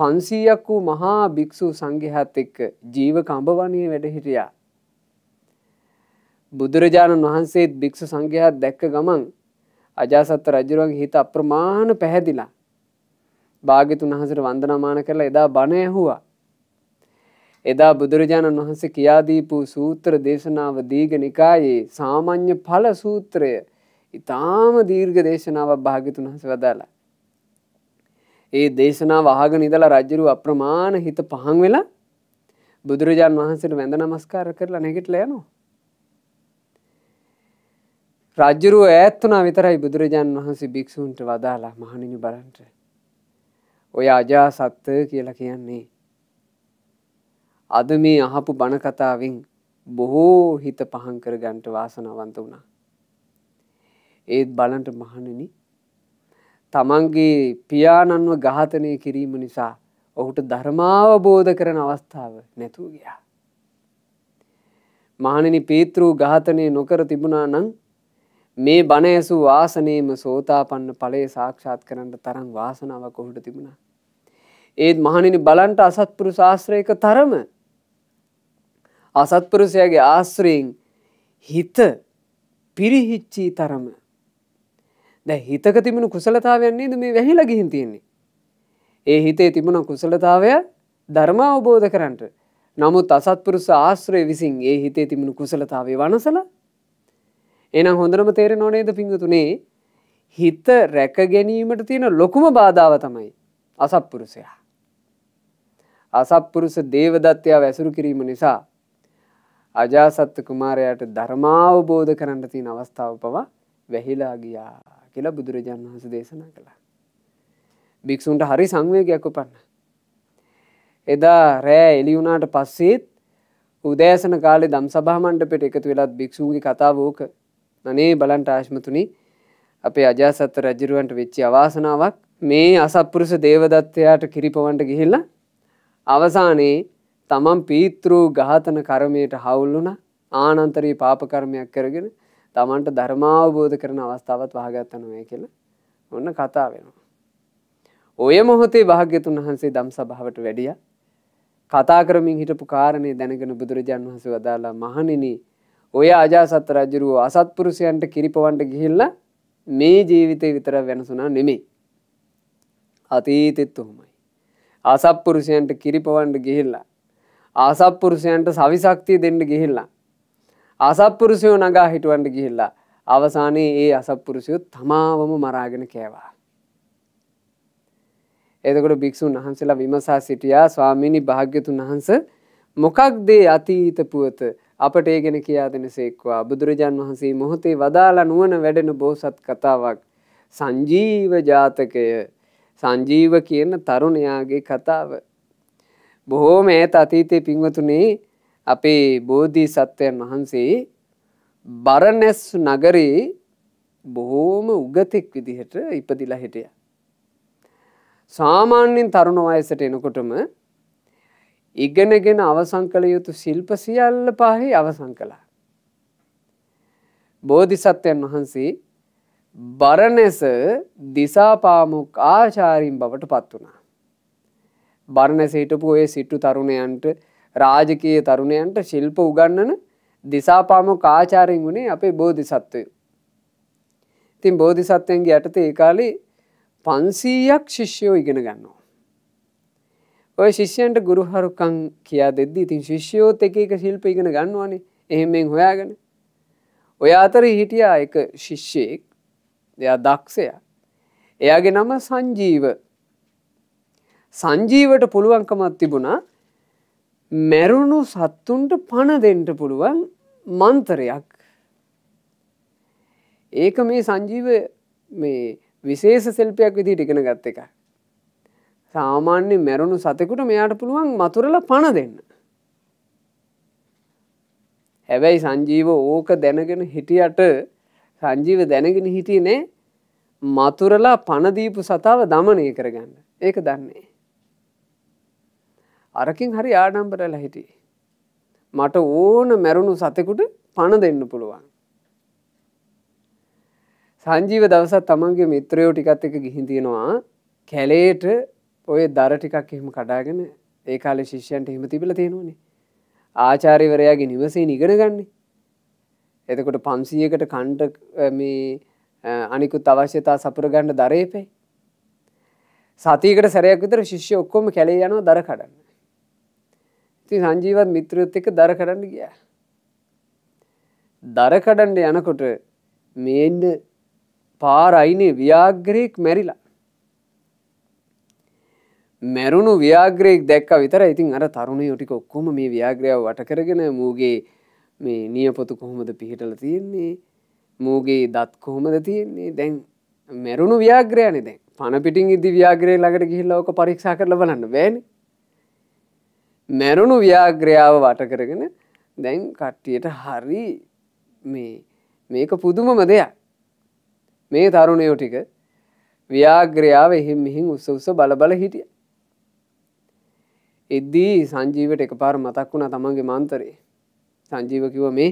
පන්සීයක් වූ මහා භික්‍ෂූ සංගිහත් එක්ක ජීව කඹවනය වැඩ හිටියා. බුදුරජාණන් වහන්සේත් භික්‍ෂු සංගිහත් දැක්ක ගමන් අජාසත්ත රජරුවන්ගේ හිත අප්‍රමාණ පැහැදිලා. භාගිතුන් වහසට වන්දනමාන කරලා එදා බණ ඇහුවා. එදා බුදුරජාණන් වහන්සේ කියාදීපු සූත්‍ර දේශනාව දීග නිකායේ සාමං්්‍ය පල සූත්‍රය ඉතාම දීර්ඝ දේශනාවක් භාගිතුන් වහස වදාලා. ඒ දේශනා වහග නිදල රජ්ජරු අප්‍රමාණ හිත පහන් වෙලා බුදුරජාන් වහන්සට වැඳ නමස්කාර කරලා නැගෙටල යනවා. රජ්ජරුව ඇත්තුනා විතරයි බුදුරජාන් වහන්සේ භික්‍ෂූන්ට වදාලා මහනිනි බලන්ට. ඔය අජා සත්ත කියලා කියන්නේ. අද මේ අහපු බණකතාවෙන් බොහෝ හිත පහංකර ගන්ට වාසනවන්ත වුණා. ඒත් බලන්ට මහණෙනි තමන්ගේ පියාණන්ව ඝාතනය කිරීම නිසා ඔහුට ධර්මාවබෝධ කරන අවස්ථාව නැතුව ගියා. මහණෙනි පේතෘ ඝාතනය නොකර තිබුණා නම් මේ බණ ඇසු වාසනේම සෝතාපන්න ඵලය සාක්ෂාත් කරන්න තරම් වාසනාවක් ඔහුට තිබුණා. ඒත් මහණෙනි බලන්ට අසත්පුරු ශාස්ත්‍රයක තරම අසත්පුරුෂයාගේ ආශ්‍රයෙන් හිත පිරිහිච්චී තරම දැ හිතක තිබුණු කුසලතාවයන්නේද මේ වැහිලා ගිහින් තියෙන්නේ. ඒ හිතේ තිබුණ කුසලතාවය ධර්ම අවබෝධ කරන්නට. නමුත් අසත්පුරුස ආශ්‍රය විසින් ඒ හිතේ තිබුණු කුසලතාවේ වනසල එනම් හොඳරම තේර නොනේද පිංගතුනේ හිත රැක ගැනීමට තියෙන ලොකුම බාධාව තමයි අසත්පුරුසයා. අසත්පුරුස දේවදත්තයා වැසුරු කිරීම නිසා අජාසත්ත කුමාරයාට ධර්මාවබෝධ කරන්න තියෙන අවස්ථාව පවා වැහිලා ගියා. කියලා බුදුරජාන් වහස දේශනා කළා. භික්‍ෂූන්ට හරි සංවේගයක් උපන්න. එදා රෑ එලියුනාට පස්සෙත් උදෑසන කාලෙ දම් සභාමන්ට පෙට එකතු වෙලත් භික්‍ෂූගේ කතාවෝක නනේ බලන්ට ආශ්මතුනි අපේ අජාසත්ත රජරුවන්ට වෙච්චි අවාසනාවක් මේ අසත්පුරුෂ දේවදත්තයාට කිරිපවන්ට ගිහිල්ල අවසානයේ තමන් පීතෘූ ගාතන කරමයට හවුල්ලුන ආනන්තරී පාපකර්මයක් කරගෙන තමන්ට ධර්මාවබෝධ කරන අවස්ථාවත් වහගත්ත නොය කියලා ඔන්න කතා වෙනවා. ඔය මොහොතේ භාග්‍යතුන් වහන්සේ දම් සභාවට වැඩිය කතා කරමින් හිටපු කාරණය දැනගෙන බුදුරජාන් වහස වදාලා මහනිනී ඔය අජාසත් රජරුව අසත්පුරුෂයන්ට කිරිපවන්ට ගිහිල්ල මේ ජීවිතය විතර වෙනසුනා නෙමේ. අතීතෙත් ඔහොමයි. අසප්පුරුෂයන්ට කිරිපවන්ඩ ගිහිල්ලා. ආසප්පුරුෂයන්ට සවිසක්තිය දෙන්න ගිහිල්ලා. අසප්පුරුෂයෝ නගා හිටුවන්ට ගිහිල්ලා අවසානයේ ඒ අසප්පුරුෂයෝ තමාවම මරාගෙන කෑවා. එතකොට භික්‍ෂූන් වහන්සේලා විමසා සිටියා ස්වාමිණි භාග්‍යතුන් වහන්ස මොකක්දේ අතීත පුවත අපට ඒ ගැන කියා දෙන සේක්වා බුදුරජාන් වහන්සේ මොහොතේ වදාලා නුවන වැඩෙන බෝසත් කතාවක් සංජීව ජාතකය සංජීව කියන තරුණයාගේ කතාව. බොහෝම ඈත අතීතයේ පින්වතුනේ අපේ බෝධී සත්වයන් වහන්සේ බරණැස් නගරේ බොහෝම උගතෙක් විදිහට ඉපදිලා හිටිය. සාමාන්‍යෙන් තරුණ වයසට එනකොටම ඉගෙනගෙන අවසං කළ යුතු ශිල්ප සියල්ල පහහි අවසං කළා. බෝධිසත්වයන් වහන්සේ බරණෙස දිසාපාමුක් ආචාරීම් බවට පත් වුණා. බරණැස හිටපු ඔය සිට්ටු තරුණයන්ට රාජකීය තරුණයන්ට ශිල්ප උගන්නන දිසාපාමෝ කාචාරෙන් වුණේ අපේ බෝධිසත්වය. ඉතින් බෝධිසත්වයන්ගේ යටතේ ඒ කාලේ පන්සීයක් ශිෂ්‍යයෝ ඉගෙන ගන්නවා. ඔය ශිෂ්‍යයන්ට ගුරුහරුකං කියා දෙද්දී ඉතින් ශිෂ්‍යයෝත් එක එක ශිල්ප ඉගෙන ගන්නවානේ එහෙමෙන් හොයාගෙන. ඔය අතර හිටියා එක ශිෂ්‍යයෙක් දෙයා දක්ෂය. එයාගේ නම සංජීව. සංජීවට පුළුවන්කමත් තිබුණා මැරුණු සත්තුන්ට පණ දෙන්ට පුළුවන් මන්තරයක්. ඒක මේ සංජීව මේ විශේෂ සෙල්පයක් විදිහට ඉගෙන ගත්ත එක. සාමාන්‍ය මැරුණු සතෙකුට මෙයාට පුළුවන් මතුරල පණ දෙන්න. හැබැයි සංජීව ඕක දැනගෙන හිටියට සංජීව දැනගෙන හිටියනේ මතුරලා පණදීපු සතාව දමනය කරගන්න. ඒක දන්නේ. අරකින් හරි ආඩම්බරල හිටිය. මට ඕන මැරුණු සතෙකුට පණ දෙන්න පුළුවන්. සංජීව දවසත් තමන්ගේ මිත්‍රයෝ ටිකත් එක ගිහිතියෙනවා කැලේට ඔය දර ටිකක් එහෙම කඩාගෙන ඒ කාලේ ශිෂ්‍යන්ට එහෙම තිබිල තියෙනවානේ ආචාරිවරයාගේ නිවසේ නිගෙන ගන්නේ එතකොට පන්සීයකට කණ්ඩ මේ අනිකු අවශ්‍යතා සපුර ගණ්ඩ දරේපේ සතිකට සැරයක් විතර ශිෂ්‍ය ඔක්කොම කැලේ යනවා දර කඩන්න ඉතින් සංජීවත් මිත්‍රයොත් එක්ක දර කඩන්න ගියා. දර කඩන්න යනකොට මේ ඉන්න පාර අයිනේ ව්‍යාග්‍රේක් මැරිලා. මැරුණු ව්‍යාග්‍රේක් දැක්ක විතර ඉතින් අර තරුණයෝ ටික ඔක්කොම මේ ව්‍යාග්‍රයව වට කරගෙන මූගේ මේ නියපොතු කොහොමද පිහිටලා තියෙන්නේ මූගේ දත් කොහොමද තියෙන්නේ දැන් මැරුණු ව්‍යාග්‍රයනේ දැන් පණ පිටින් ඉදි ව්‍යාග්‍රේ ළඟට ගිහිල්ලා ඕක පරීක්ෂා කරලා බලන්න බෑනේ මැරුණු ව්‍යාග්‍රයාව වටකරගෙන දැන් කට්ටියට හරි මේ මේක පුදුමම දෙයක් මේ තරුණයෝ ටික ව්‍යාග්‍රයාව එහෙම මෙහින් උස උස බලබල හිටිය එද්දී සංජීවට එක පාර මතක් වුණ තමන්ගේ මන්තරේ සංජීවකිව මේ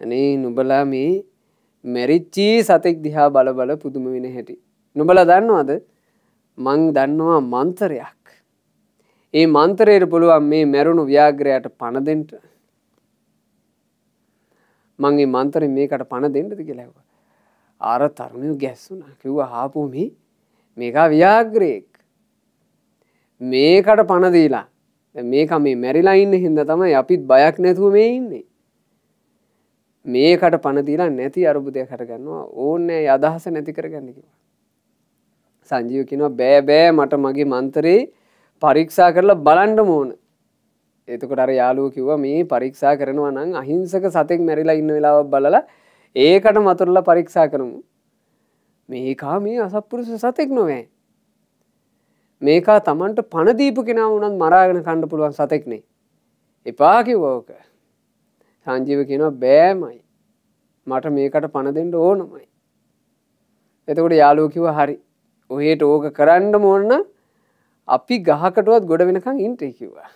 ඇනේ නුබලා මේ මැරිච්චී සතෙක් දිහා බලබල පුදුම වෙන හැටි නුබල දන්නවාද මං දන්නවා මන්තරයක් ඒ මන්තරයට පුළුවන් මේ මැරුණු ව්‍යාග්‍රයට පණදෙන්ට මංගේ මන්තර මේකට පණ දෙන්නද කියලැව. ආර තරුණයු ගැස්සුන කිව්ව හාපුමි මේකා ව්‍යාග්‍රයෙක් මේකට පණදීලා මේක මේ මැරිලා ඉන්න හින්ද තමයි අපිත් බයක් නැතුව මේ ඉන්නේ. මේකට පණදීලා නැති අරුබුදය කරගන්නවා ඕන්නෑ අදහස නැති කරගන්නකිවා. සංජීව කිනවා බෑ බෑ මට මගේ මන්තරේ පරීක්ෂා කරලා බලන්ඩ මෝන එතකොට අර යාලුව කිව්ව මේ පරීක්ෂා කරනවා නම් අහිංසක සතෙක් මැරිලා ඉන්න වෙලාව බලලා ඒකට මතුරල පරීක්ෂා කරමු මේකා මේ අසපපුරුෂ සතෙක් නොවේ මේකා තමන්ට පණදීපු කෙනා වනත් මරාගෙන කණ්ඩ පුළුවන් සතෙක්නේ එපා කිවෝක සංජීව කියෙනවා බෑමයි මට මේකට පණදෙන්ට ඕනමයි එතකොට යාලෝකිව හරි ඔහේට ඕක කරන්න මොන්න අපි ගහකටුවත් ගොඩ වෙනකං ඉන්ටේ කිව්වා.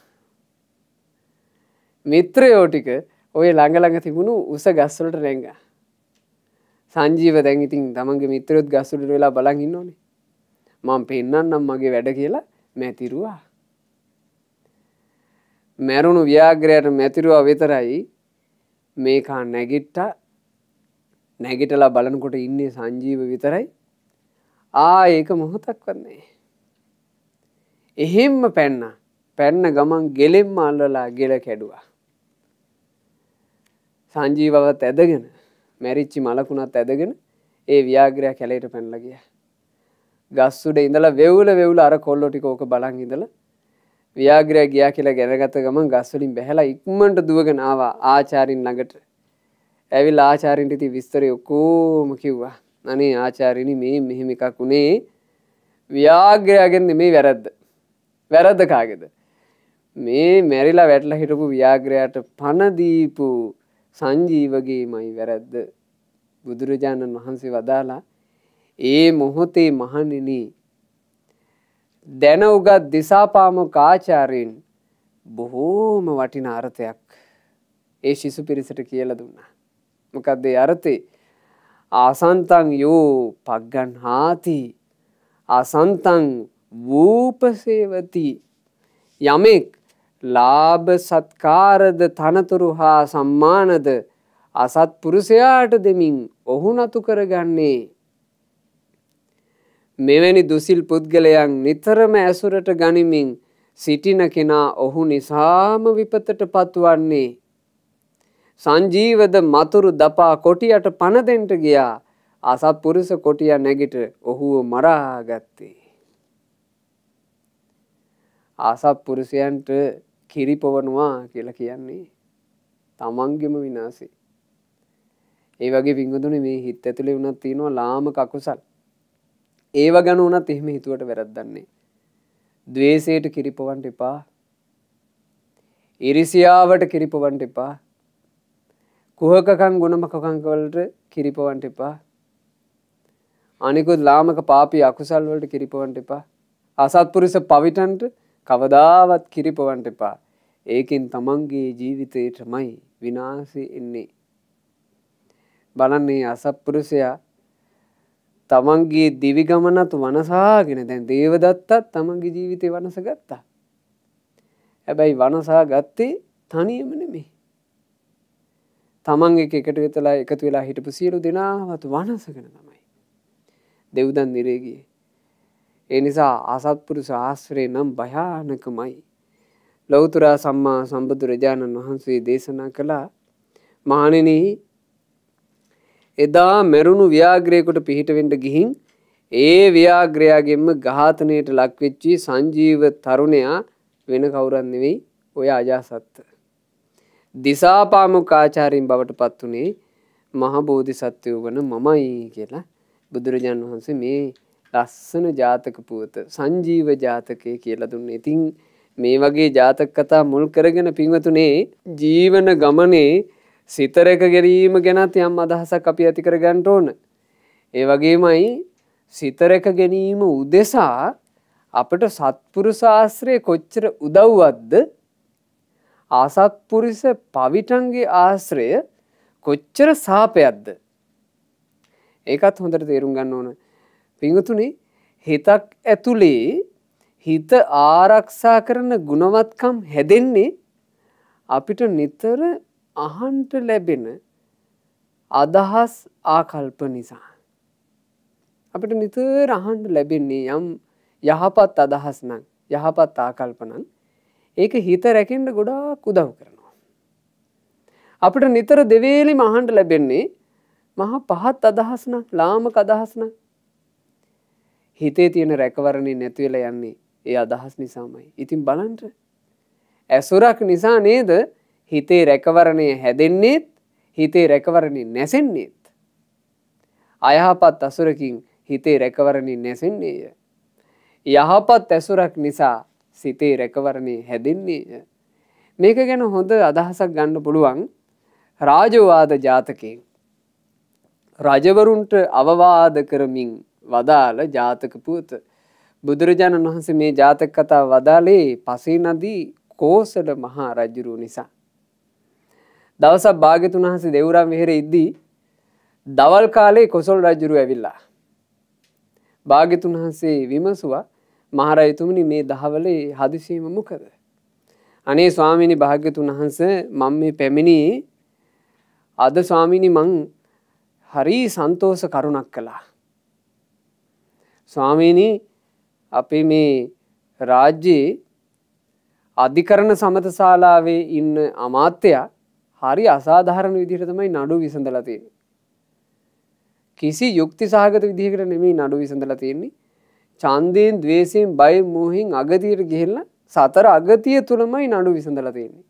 මිත්‍රයෝටික ඔය ළඟළඟ තිබුණු උස ගස්වලට රැංග. සංජීව දැන් ඉතින් තමන්ගේ මිත්‍රයොත් ගස්සුට වෙලා බලන් ඉන්න ඕනේ මං පෙන්න්නන්නම් මගේ වැඩ කියලා මැතිරුවා. මැරුණු ව්‍යාග්‍රයට මැතිරුවා වෙතරයි මේකා නැගිට්ට නැගිටලා බලනකොට ඉන්නේ සංජීව විතරයි ආ ඒක මොහොතක් වන්නේ. එහෙම්ම පැන්න පැන්න ගමන් ගෙලෙම් අල්ලලා ගෙල කැඩුවා. සංජීවවත් ඇදගෙන මැරිච්චි මලකුණත් ඇදගෙන ඒ ව්‍යාග්‍රයා කැලේට පැනලගිය. ගස්සුඩ ඉඳලා වෙවුල වෙවුල අර කොල්ලොටි කෝක බලන් ඉඳල ව්‍යාග්‍රය ගියා කියලා ගැනගත ගමන් ගස්සුලින් බැහලා ඉක්මට දුවගෙන ආවා ආචාරින් ළඟට ඇවිල් ආචාරින්ටිති විස්තරය ඔක්කෝම කිව්වා අනේ ආචාරිණි මේ මෙහෙම එකක් වුණේ ව්‍යාග්‍රයාගෙන් මේ වැරද්ද වැරද්ද කාගෙද. මේ මැරිලා වැටල හිටපු ව්‍යාග්‍රයට පණදීපු සංජීවගේ මයි වැරැද්ද බුදුරජාණන් වහන්සේ වදාලා ඒ මොහොතේ මහනිනී දැන උගත් දිසාපාමු කාචාරයෙන් බොහෝම වටින අර්ථයක් ඒ ශිසු පිරිසට කියල දුන්නා. මොකක්දේ අරතේ ආසන්තන් යෝ පක්ගන් හාති අසන්තන් වූපසේවති යමෙක් ලාභ සත්කාරද තනතුරු හා සම්මානද අසත්පුරුෂයාට දෙමින් ඔහු නතු කරගන්නේ. මෙවැනි දුසිල් පුද්ගලයන් නිතරම ඇසුරට ගනිමින් සිටින කෙනා ඔහු නිසාම විපතට පත්වන්නේ. සංජීවද මතුරු දපා කොටියට පණදෙන්ට ගියා අසත්පුරුෂ කොටිය නැගිට ඔහුව මරාගත්තේ. ආසප් පුරුෂයන්ට කිරිපොවනවා කියලා කියන්නේ තමන්ගෙම විනාසේ. ඒ වගේ විංගුදුනි මේ හිත් ඇතුළේ වුණත් තියෙනවා ලාම කකුසල්. ඒව ගැන වුණත් එහෙම හිතුවට වැරද්දන්නේ. ද්වේෂයට කිරිපොවන්න එපා. ඉරිසියාවට කිරිපොවන්න එපා. කුහකකම් ගුණමකකම් වලට කිරිපොවන්න එපා. අනිකුත් ලාමක පාපී අකුසල් වලට කිරිපොවන්න එපා. අසත්පුරුෂ පවිටන්ට කවදාවත් කිරිපවන්ට එපා. ඒකින් තමන්ගේ ජීවිතයටමයි විනාසි එන්නේ. බලන්නේ අසප්පුරුෂයා තමන්ගේ දිවිගමනත් වනසාගෙන දැන් දේවදත්තත් තමන්ගේ ජීවිතය වනස ගත්තා. හැබැයි වනසා ගත්තේ තනියම නෙමේ. තමන් එක එකට වෙතලා එකතු වෙලා හිටපු සියලු දෙනාවත් වනසගෙන තමයි. දෙව්දන් නිරේගියේ ඒ නිසා ආසත්පුරු ශාස්ත්‍රය නම් භයානකමයි. ලෞතුරා සම්මා සම්බුදුරජාණන් වහන්සේ දේශනා කළා මහනෙනෙහි එදා මෙරුණු ව්‍යාග්‍රයකුට පිහිටවෙන්ට ගිහින් ඒ ව්‍යාග්‍රයාගෙන්ම ඝාතනයට ලක්වෙච්චි සංජීව තරුණයා වෙන කවුරන් නෙවෙයි ඔය අජාසත්ත. දිසාපාමුකාචාරින් බවට පත් වනේ මහබෝධි සත්‍යය වන මමයි කියලා බුදුරජාණන් වහන්සේ මේ ලස්සන ජාතක පුවත සංජීව ජාතකය කියලා දුන්න ඉතිං මේ වගේ ජාතක කතා මුල් කරගෙන පින්වතුනේ ජීවන ගමනේ සිතරක ගැරීම ගැනත් යම් අදහසක් අපි ඇතිකර ගන්නට ඕන. ඒ වගේමයි සිතරක ගැනීම උදෙසා අපට සත්පුරු ශාස්ත්‍රය කොච්චර උදව්වද්ද ආසත්පුරිස පවිටන්ගේ ආශ්‍රය කොච්චර සාපයක්ද ඒකත් හොඳට තේරුම් ගන්න ඕන පිංහතුනේ හිතක් ඇතුලේ හිත ආරක්ෂා කරන ගුණවත්කම් හැදෙන්නේ අපිට නිතර අහන්ට ලැබෙන අදහස් ආකල්ප නිසා. අපිට නිතර අහන්ට ලැබෙන්නේ යම් යහපත් අදහස් නම් යහපත් ආකල්පනං ඒක හිත රැකෙන්ට ගොඩා කුදව් කරනවා. අපිට නිතර දෙවේලි මහන්ට ලැබෙන්නේ මහා පහත් අදහස්න ලාමක අදහස්න හිතේ තියෙන රැකවරණය නැතිවෙලා යන්නේ ඒ අදහස් නිසාමයි. ඉතින් බලන්ට ඇසුරක් නිසා නේද හිතේ රැකවරණය හැදෙන්නේත් හිතේ රැකවරණය නැසෙන්නේත්. අයහපත් අසුරකින් හිතේ රැකවරණය නැසෙන්නේය. යහපත් ඇසුරක් නිසා සිතේ රැකවරණය හැදෙන්නේය. මේක ගැන හොඳ අදහසක් ගන්න පුළුවන් රාජවාද ජාතකයෙන්. රජවරුන්ට අවවාද කරමින් වදාළ ජාතක පුවත. බුදුරජාණන් වහන්සේ මේ ජාතක කතා වදාළේ පසේ නදී කෝසල මහා රජුරු නිසා. දවසක් භාග්‍යතුන් වහන්සේ දෙවුරම් විහෙර ඉද්දී දවල් කාලේ කොසල් රජුරු ඇවිල්ලා. භාග්‍යතුන් වහන්සේ විමසුවා මහරයතුමනි මේ දහවලේ හදිසීම මොකද. අනේ ස්වාමිනි භාග්‍යතුන් වහන්ස මං මේ පැමිණී අද ස්වාමිනි මං හරී සන්තෝස කරුණක් කළා. ස්වාමීනී අපි මේ රාජ්‍යයේ අධිකරණ සමත ශාලාවේ ඉන්න අමාත්‍යයා හරි අසාධාරණ විදිහට තමයි නඩු විසඳලා තියෙන්නේ. කිසි යුක්ති සහගත විදිහකට නෙමෙයි නඩු විසඳලා තියෙන්නේ. ඡන්දයෙන්, ద్వේෂයෙන්, බය, මෝහයෙන් අගතියට ගිහිල්ලා සතර අගතිය තුලමයි නඩු විසඳලා තියෙන්නේ.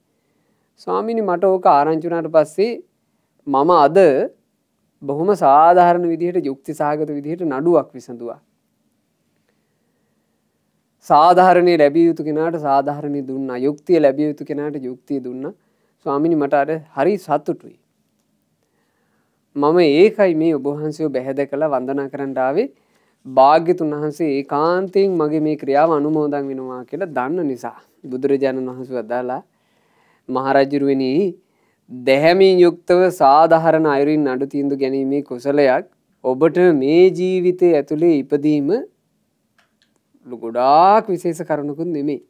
ස්වාමීනි මට ඕක ආරංචි වුණාට පස්සේ මම අද බොහොම සාධාරණ විදිහට යුක්ති සහගත විදිහට නඩුවක් විසඳුවා. සාධාරණය ලැබිය යුතු කෙනාට සාධාරණය දුන්න යුක්තිය ලැබිය යුතු කෙනාට යුක්තිය දුන්න ස්වාමිනි මට අර හරි සත්තුටුයි. මම ඒකයි මේ ඔබහන්සයෝ බැහැද කළ වන්දනා කරන්ටාවේ භාග්‍යතුන් වහන්සේ ඒ කාන්තයෙන් මගේ මේ ක්‍රියාව අනුමෝදන් වෙනවා කියලා දන්න නිසා. බුදුරජාණන් වහන්ස වදාලා මහරජරුවනි දැහැමින් යුක්තව සාධහරණ අයුරින් අඩු තීන්දු ගැනීමේ කුසලයක් ඔබට මේ ජීවිතය ඇතුළේ ඉපදීම ගොඩාක් විශේෂ කරුණකුන් නෙමේ.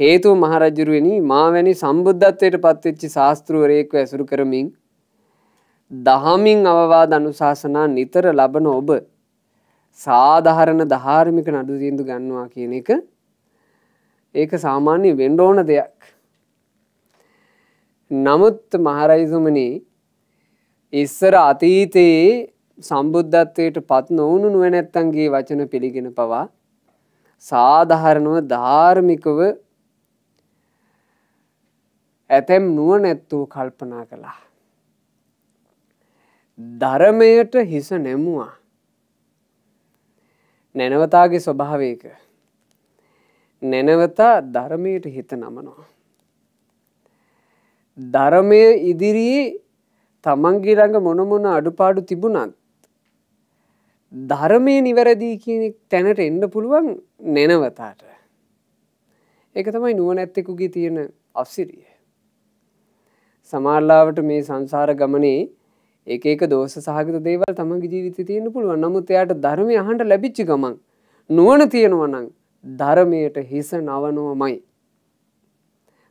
හේතු මහරජුරුවනි මාවැනි සම්බුද්ධත්වයට පත්වෙච්චි ශාස්තෘවරයෙක්ව ඇසුරු කරමින් දහමින් අවවාද අනුශාසනා නිතර ලබන ඔබ සාධහරණ ධාර්මික නඩුදීන්දු ගන්නවා කියන එක ඒක සාමාන්‍ය වෙන්ඩෝන දෙයක්. නමුත් මහරයිසුමනි ඉස්සර අතීතයේ සම්බුද්ධත්වයට පත් නොවුණු නුවනැත්තන්ගේ වචන පිළිගෙන පවා සාධාරණව ධාර්මිකව ඇතැම් නුව නැත්තූ කල්පනා කළා. ධරමයට හිස නැමුවා. නැනවතාගේ ස්වභාවයක. නැනවතා ධරමයට හිත නමනවා. ධරමය ඉදිරියේ තමන්ගිරඟ මොනමොන අඩුපාඩු තිබුණත් ධර්මය නිවැරදිී කියන තැනට එන්න පුළුවන් නැනවතාට. ඒක තමයි නුව නැත්තෙකුගේ තියෙන අසිරිය. සමාල්ලාවට මේ සංසාර ගමනේ ඒක දෝස සහගත දේවල් තම ජීවිත තියෙන පුළුවන් නමුත් එයාට ධර්මය අහන්ට ලැබිච්චි ගමන් නුවන තියෙනවනං ධර්මයට හිස නවනුවමයි.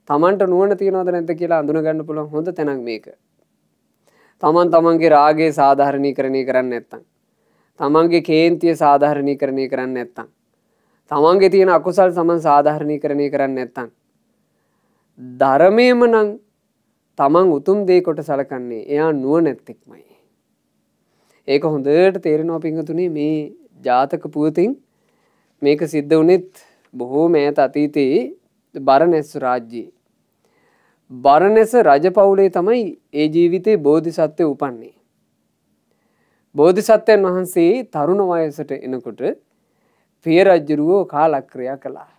තමන්ට නුවන තියෙනවද නැත කියලා අඳුනගන්න පුළුවන් හොඳ තැනක් මේක. තමන් තමන්ගේ රාගේ සාධාරණී කරණය කරන්න ඇත්තන්. තමන්ගේ කේන්තිය සාධාරණී කරණය කරන්න නැත්තං. තමන්ගේ තියෙන අකුසල් සමන් සාධාරණී කරණය කරන්න නැත්තං. ධරමයම නං තමන් උතුම් දේ කොට සලකන්නේ එයා නුව නැත්තෙක්මයි. ඒක හොඳට තේරෙනවා පිංහතුනේ මේ ජාතක පුවතින් මේක සිද්ධ වනෙත් බොහෝ මෑත අතීතයේ බරණැස්සු රාජ්‍යයේ. බරණැස රජපවුලේ තමයි ඒ ජීවිතේ බෝධි සත්‍යය උපන්නේ. බෝධිසත්වයන් වහන්සේ තරුණ වයසට එනකොට පිය රජ්ජුරුවෝ කාලක්‍රියා කළා.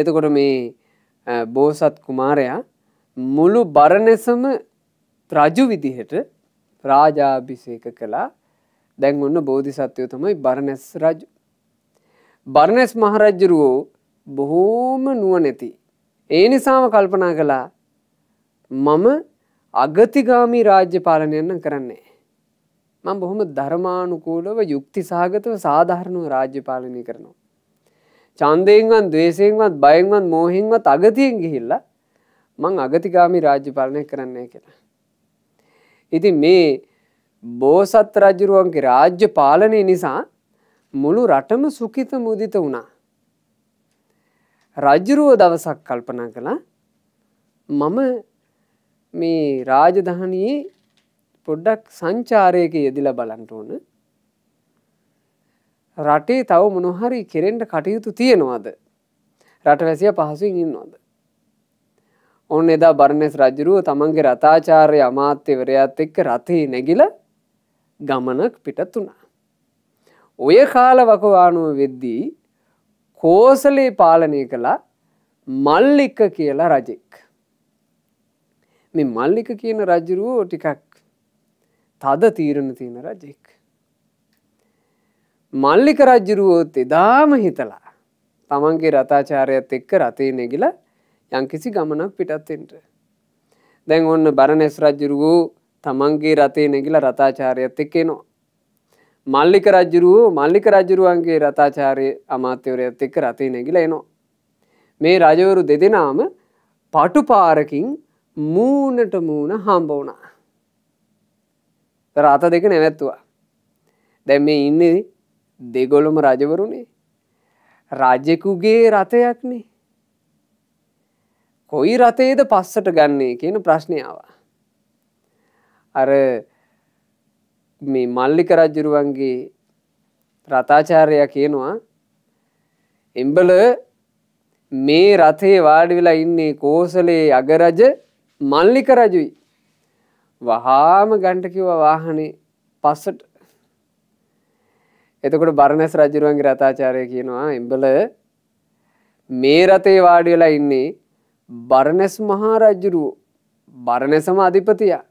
එතකොට මේ බෝසත් කුමාරයා මුළු බරණෙසම රජු විදිහට රාජාභිෂේක කළා දැන් ඔන්න බෝධිසත්වය තමයි බරණැස් රජු. බරණැස් මහරජ්ජුරුවෝ බොහෝම නුවණැති. ඒ නිසාම කල්පනා කළා මම අගතිගාමී රාජ්‍ය පාලනයන්නම් කරන්නේ. මං බොහොම ධර්මානුකූලව යුක්ති සහගතව සාධාරණුව රාජ්‍ය පාලනය කරනවා. චන්දයෙන්වත් දවේශයෙන්වත් බයෙන්වත් මෝහින්වත් අගතියෙන් ගිහිල්ල මං අගතිකාමි රාජ්‍ය පාලනය කරන්නේ කියලා. ඉති මේ බෝසත් රජරුවන්ගේ රාජ්‍ය පාලනය නිසා මුළු රටම සුකිත මුදිත වුණා. රජ්ජුරුව දවසක් කල්පනා කළ මම මේ රාජධහනයේ පොඩ්ඩක් සංචාරයක යෙදිල බලන්ට ඕන රටේ තව මොනොහරි කෙරෙන්ට කටයුතු තියෙනවාද රට වැසිය පහසුවෙන් ඉන්නවාද ඔන්න එදා බරණෙස් රජරුව තමන්ගේ රතාචාරය අමාත්‍යවරයාත් එක්ක රථේ නැගිල ගමනක් පිටත් වුණා. ඔය කාල වකවානුව වෙද්දී කෝසලේ පාලනය කළා මල්ලික කියලා රජෙක්. මේ මල්ලික කියන රජරුවෝ ටිකක් තද තීරණ තියෙන රජෙක්. මල්ලික රජ්ජුරුවෝත් එදාම හිතලා තමන්ගේ රතාචාරයත් එක්ක රතේ නැගිල යංකිසි ගමනක් පිටත්තෙන්ට. දැන් ඔන්න බරණැස් රජ්ජුරුවෝ තමන්ගේ රතේ නැගිල රතාචාරයත් එක්කේ නවා. මල්ලික රජ්ජුරුවෝ මල්ලික රජරුවන්ගේ රතාචාරය අමාත්‍යවරයත් එක්ක රතේ නැගිල එනවා. මේ රජවරු දෙදෙනාම පටුපාරකින් මූනට මූුණ හම්බවුණා. රාත දෙක නැවැත්තුවා දැම් මේ ඉන්න දෙගොලොම රජවරුණේ රාජ්‍යකුගේ රථයක්නේ කොයි රථයේද පස්සට ගන්නේ කියන ප්‍රශ්නයාව අර මේ මල්ලික රජ්ජුරුවන්ගේ රථාචාරයා කියනවා එම්බල මේ රථේ වාඩි වෙලා ඉන්නේ කෝසලේ අගරජ මල්ලික රජුයි වහාම ගන්ට කිව්ව වාහනේ පස්සට එතකොට බරණැස් රජරුවන්ගේ රතාචාරය කියනවා එම්බල මේ රතේ වාඩියලා ඉන්නේ බරණැස් මහා රජ්ජුරුව බරණැසම අධිපතියා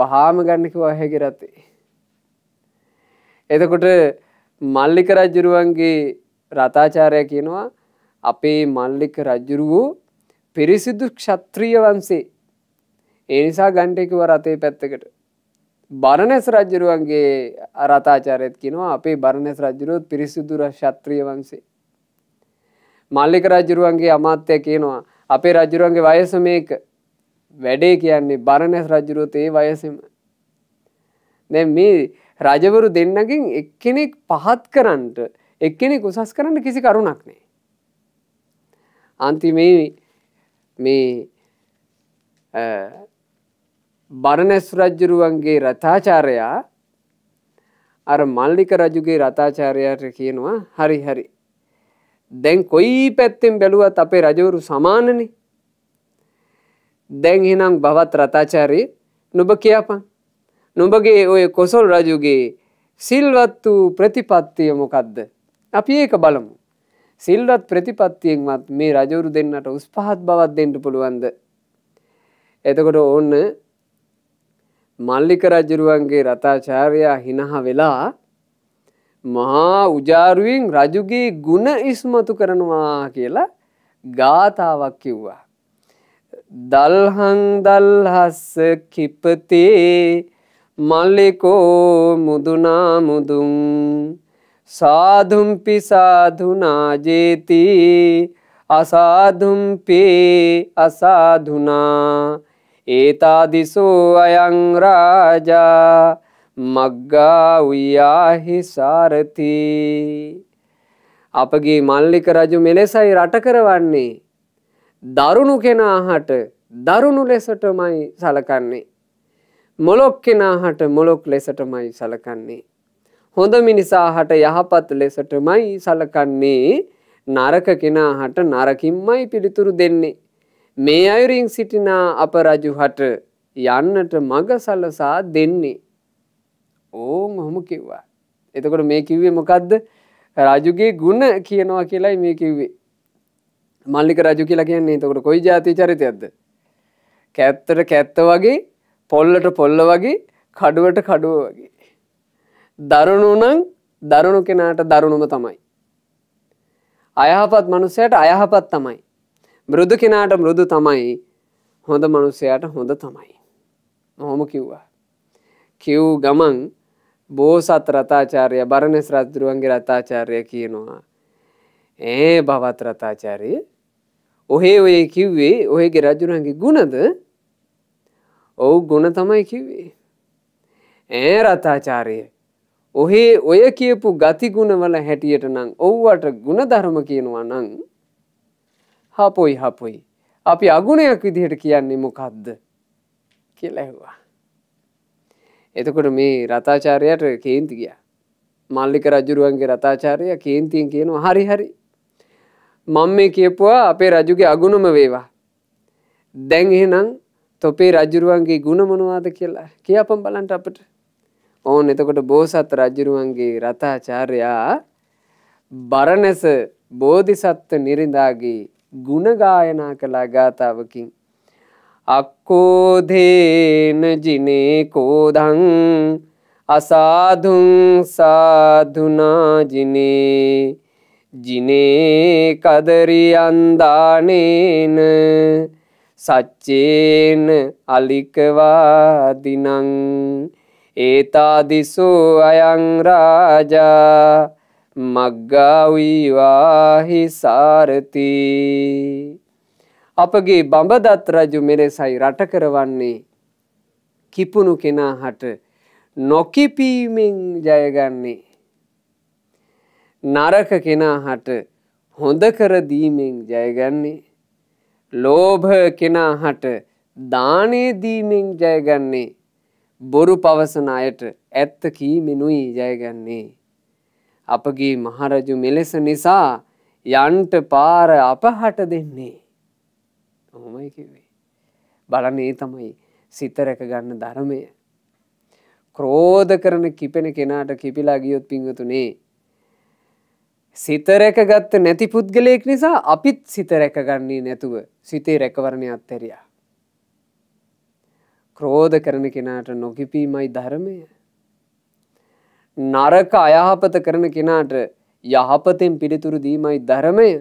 වහාම ගන්නකිව හැකි රතේ. එතකොට මල්ලික රජ්ජුරුවන්ගේ රතාචාරය කියනවා අපේ මල්ලික රජ්ජුරුවෝ පිරිසිදු ක්ෂත්‍රිය වන්සේ ඒ නිසා ගන්ටෙකිව රතේ පැත්තකට. බරණැස් රජ්ජරුවන්ගේ අරතාචාරයත් කිනවා අපේ බරණැස් රජරුවත් පිරිසිදුර ශත්‍රිය වන්සේ. මල්ලික රජරුවන්ගේ අමාත්‍යය කියනවා අපේ රජරුවන්ගේ වයස මේක වැඩේ කියන්නේ බරණැස් රජරුවත් ඒ වයසම. දැ මේ රජවරු දෙන්නගින් එක්කෙනෙක් පහත් කරන්නට එක්කෙනෙක් උසස් කරන්න කිසි කරුණක් නේ. අන්තිමේ මේ බරණැස් රජ්ජුරුවන්ගේ රථාචාරයා අර මල්ලික රජුගේ රථාචාරයට කියනවා හරි හරි. දැන් කොයි පැත්තෙන් බැලුවත් අපේ රජවරු සමානනේ. දැන් එහෙනම් බවත් රථාචාරයේ නුඹ කියපන්. නුඹගේ ඔය කොසල් රජුගේ සිල්වත් වූ ප්‍රතිපත්තිය මොකක්ද? අපි ඒක බලමු. සිල්වත් ප්‍රතිපත්තියෙන්වත් මේ රජවරු දෙන්නට උස් පහත් බවක් දෙන්න පුළුවන්ද? එතකොට ඕන්න මල්ලික රජුරුවන්ගේ රතාචාර්යා හිනහ වෙලා මහා උජාරුවෙන් රජුගේ ගුණ ඉස්මතු කරනවා කියලා ගාථාවක් කිව්වා. දල්හං දල්හස්ස කිපතේ මල්ලෙකෝ මුදුනා මුදුන් සාධුම්පි සාධුනාජේති අසාධුම්පේ අසාධනා ඒතාදිසු අයංරාජා මග්ගා වයාහි සාරති අපගේ මල්ලික රජු මෙලෙසයි රට කරවන්නේ දරුණු කෙනාහට දරුණු ලෙසටමයි සලකන්නේ මොලොක් කෙනාහට මොලොක් ලෙසටමයි සලකන්නේ හොඳ මිනිසාහට යහපත් ලෙසටමයි සලකන්නේ නරක කෙනාහට නරකින්මයි පිළිතුරු දෙන්නේ මේ අයුරින් සිටිනා අප රජුහට යන්නට මග සලසා දෙන්නේ. ඕන් ඔහොම කිව්වා. එතකොට මේ කිව්වේ මොකක්ද රාජුගේ ගුණ කියනවා කියලායි මේ කිව්වේ. මල්ලික රජු කියලා කියන්නේ එතකොට කොයි ජාති චරිතයක්ද. කැත්තට කැත්ත වගේ පොල්ලට පොල්ල වගේ කඩුවට කඩුව වගේ. දරුණුනං දරුණු කෙනාට දරුණුම තමයි. අයහපත් මනුස්සයට අයහපත් තමයි. මෘදු කෙනාට මෘදු තමයි හොඳ මනුස්සයට හොඳ තමයි. හොම කිව්වා. කිව් ගමන් බෝසත් රතාචාරය බරණෙස් රජදුරුවන්ගේ රතාචාරය කියනවා. ඒ භවත් රතාචාරය ඔහේ ඔය කිව්වේ ඔහේගේ රජුරන්ගේ ගුණද ඔවු ගුණ තමයි කිව්වේ. ඒ රතාචාරය ඔහේ ඔය කියපු ගතිගුණවල හැටියට නම් ඔව්වට ගුණධර්ම කියනවා නං හපොයි හපොයි. අපි අගුණයක් විදිහට කියන්නේ මොකක්ද කියලැහවා. එතකොට මේ රතාචාරයට කේන්ති ගිය. මල්ලික රජුරුවන්ගේ රතාචාරය කේන්තියෙන් කියනවා හරි හරි. මං මේ කියපුවා අපේ රජුගේ අගුණම වේවා. දැන් එහෙනම් තොපේ රජුරුවන්ගේ ගුණමනවාද කියලා කියපම් බලන්ට අපට. ඕන් එතකොට බෝසත් රජරුවන්ගේ රතාචාරයා බරණැස බෝධිසත්ව නිරිඳාගේ ගුණගායනා කළා ගාථාවකින් අක්කෝධේන ජිනේ කෝදං අසාධුන් සාධුනා ජිනේ ජිනේ කදරියන්දානේන සච්චේන අලිකවාදිනං ඒතාදිසෝ අයංරාජා මග්ගාවීවාහි සාරති අපගේ බඹදත් රජු මෙලෙසයි රට කරවන්නේ කිපුණු කෙනා හට නොකිපීමෙන් ජයගන්නේ නරක කෙනා හට හොඳ කරදීමෙන් ජයගන්නේ ලෝභ කෙනා හට දානය දීමෙන් ජයගන්නේ බොරු පවසන අයට ඇත්ත කීමෙනුයි ජයගන්නේ අපගේ මහරජු මෙලෙස නිසා යන්ට පාර අප හට දෙන්නේ. ඔහොමයි කිවේ. බලනේ තමයි සිතරැක ගන්න ධර්මය. ක්‍රෝධ කරන කිපෙන කෙනාට කිපිලා ගියොත් පිංහතුනේ. සිත රැකගත්ත නැති පුද්ගලයෙක් නිසා අපිත් සිත රැකගන්නේ නැතුව සිතේ රැකවරණය අත්තැරයා. ක්‍රෝධ කරන කෙනාට නොකිපීමයි ධර්මය නරක අයහපත කරන කෙනාට යහපතෙන් පිළිතුරු දීමයි ධර්මය.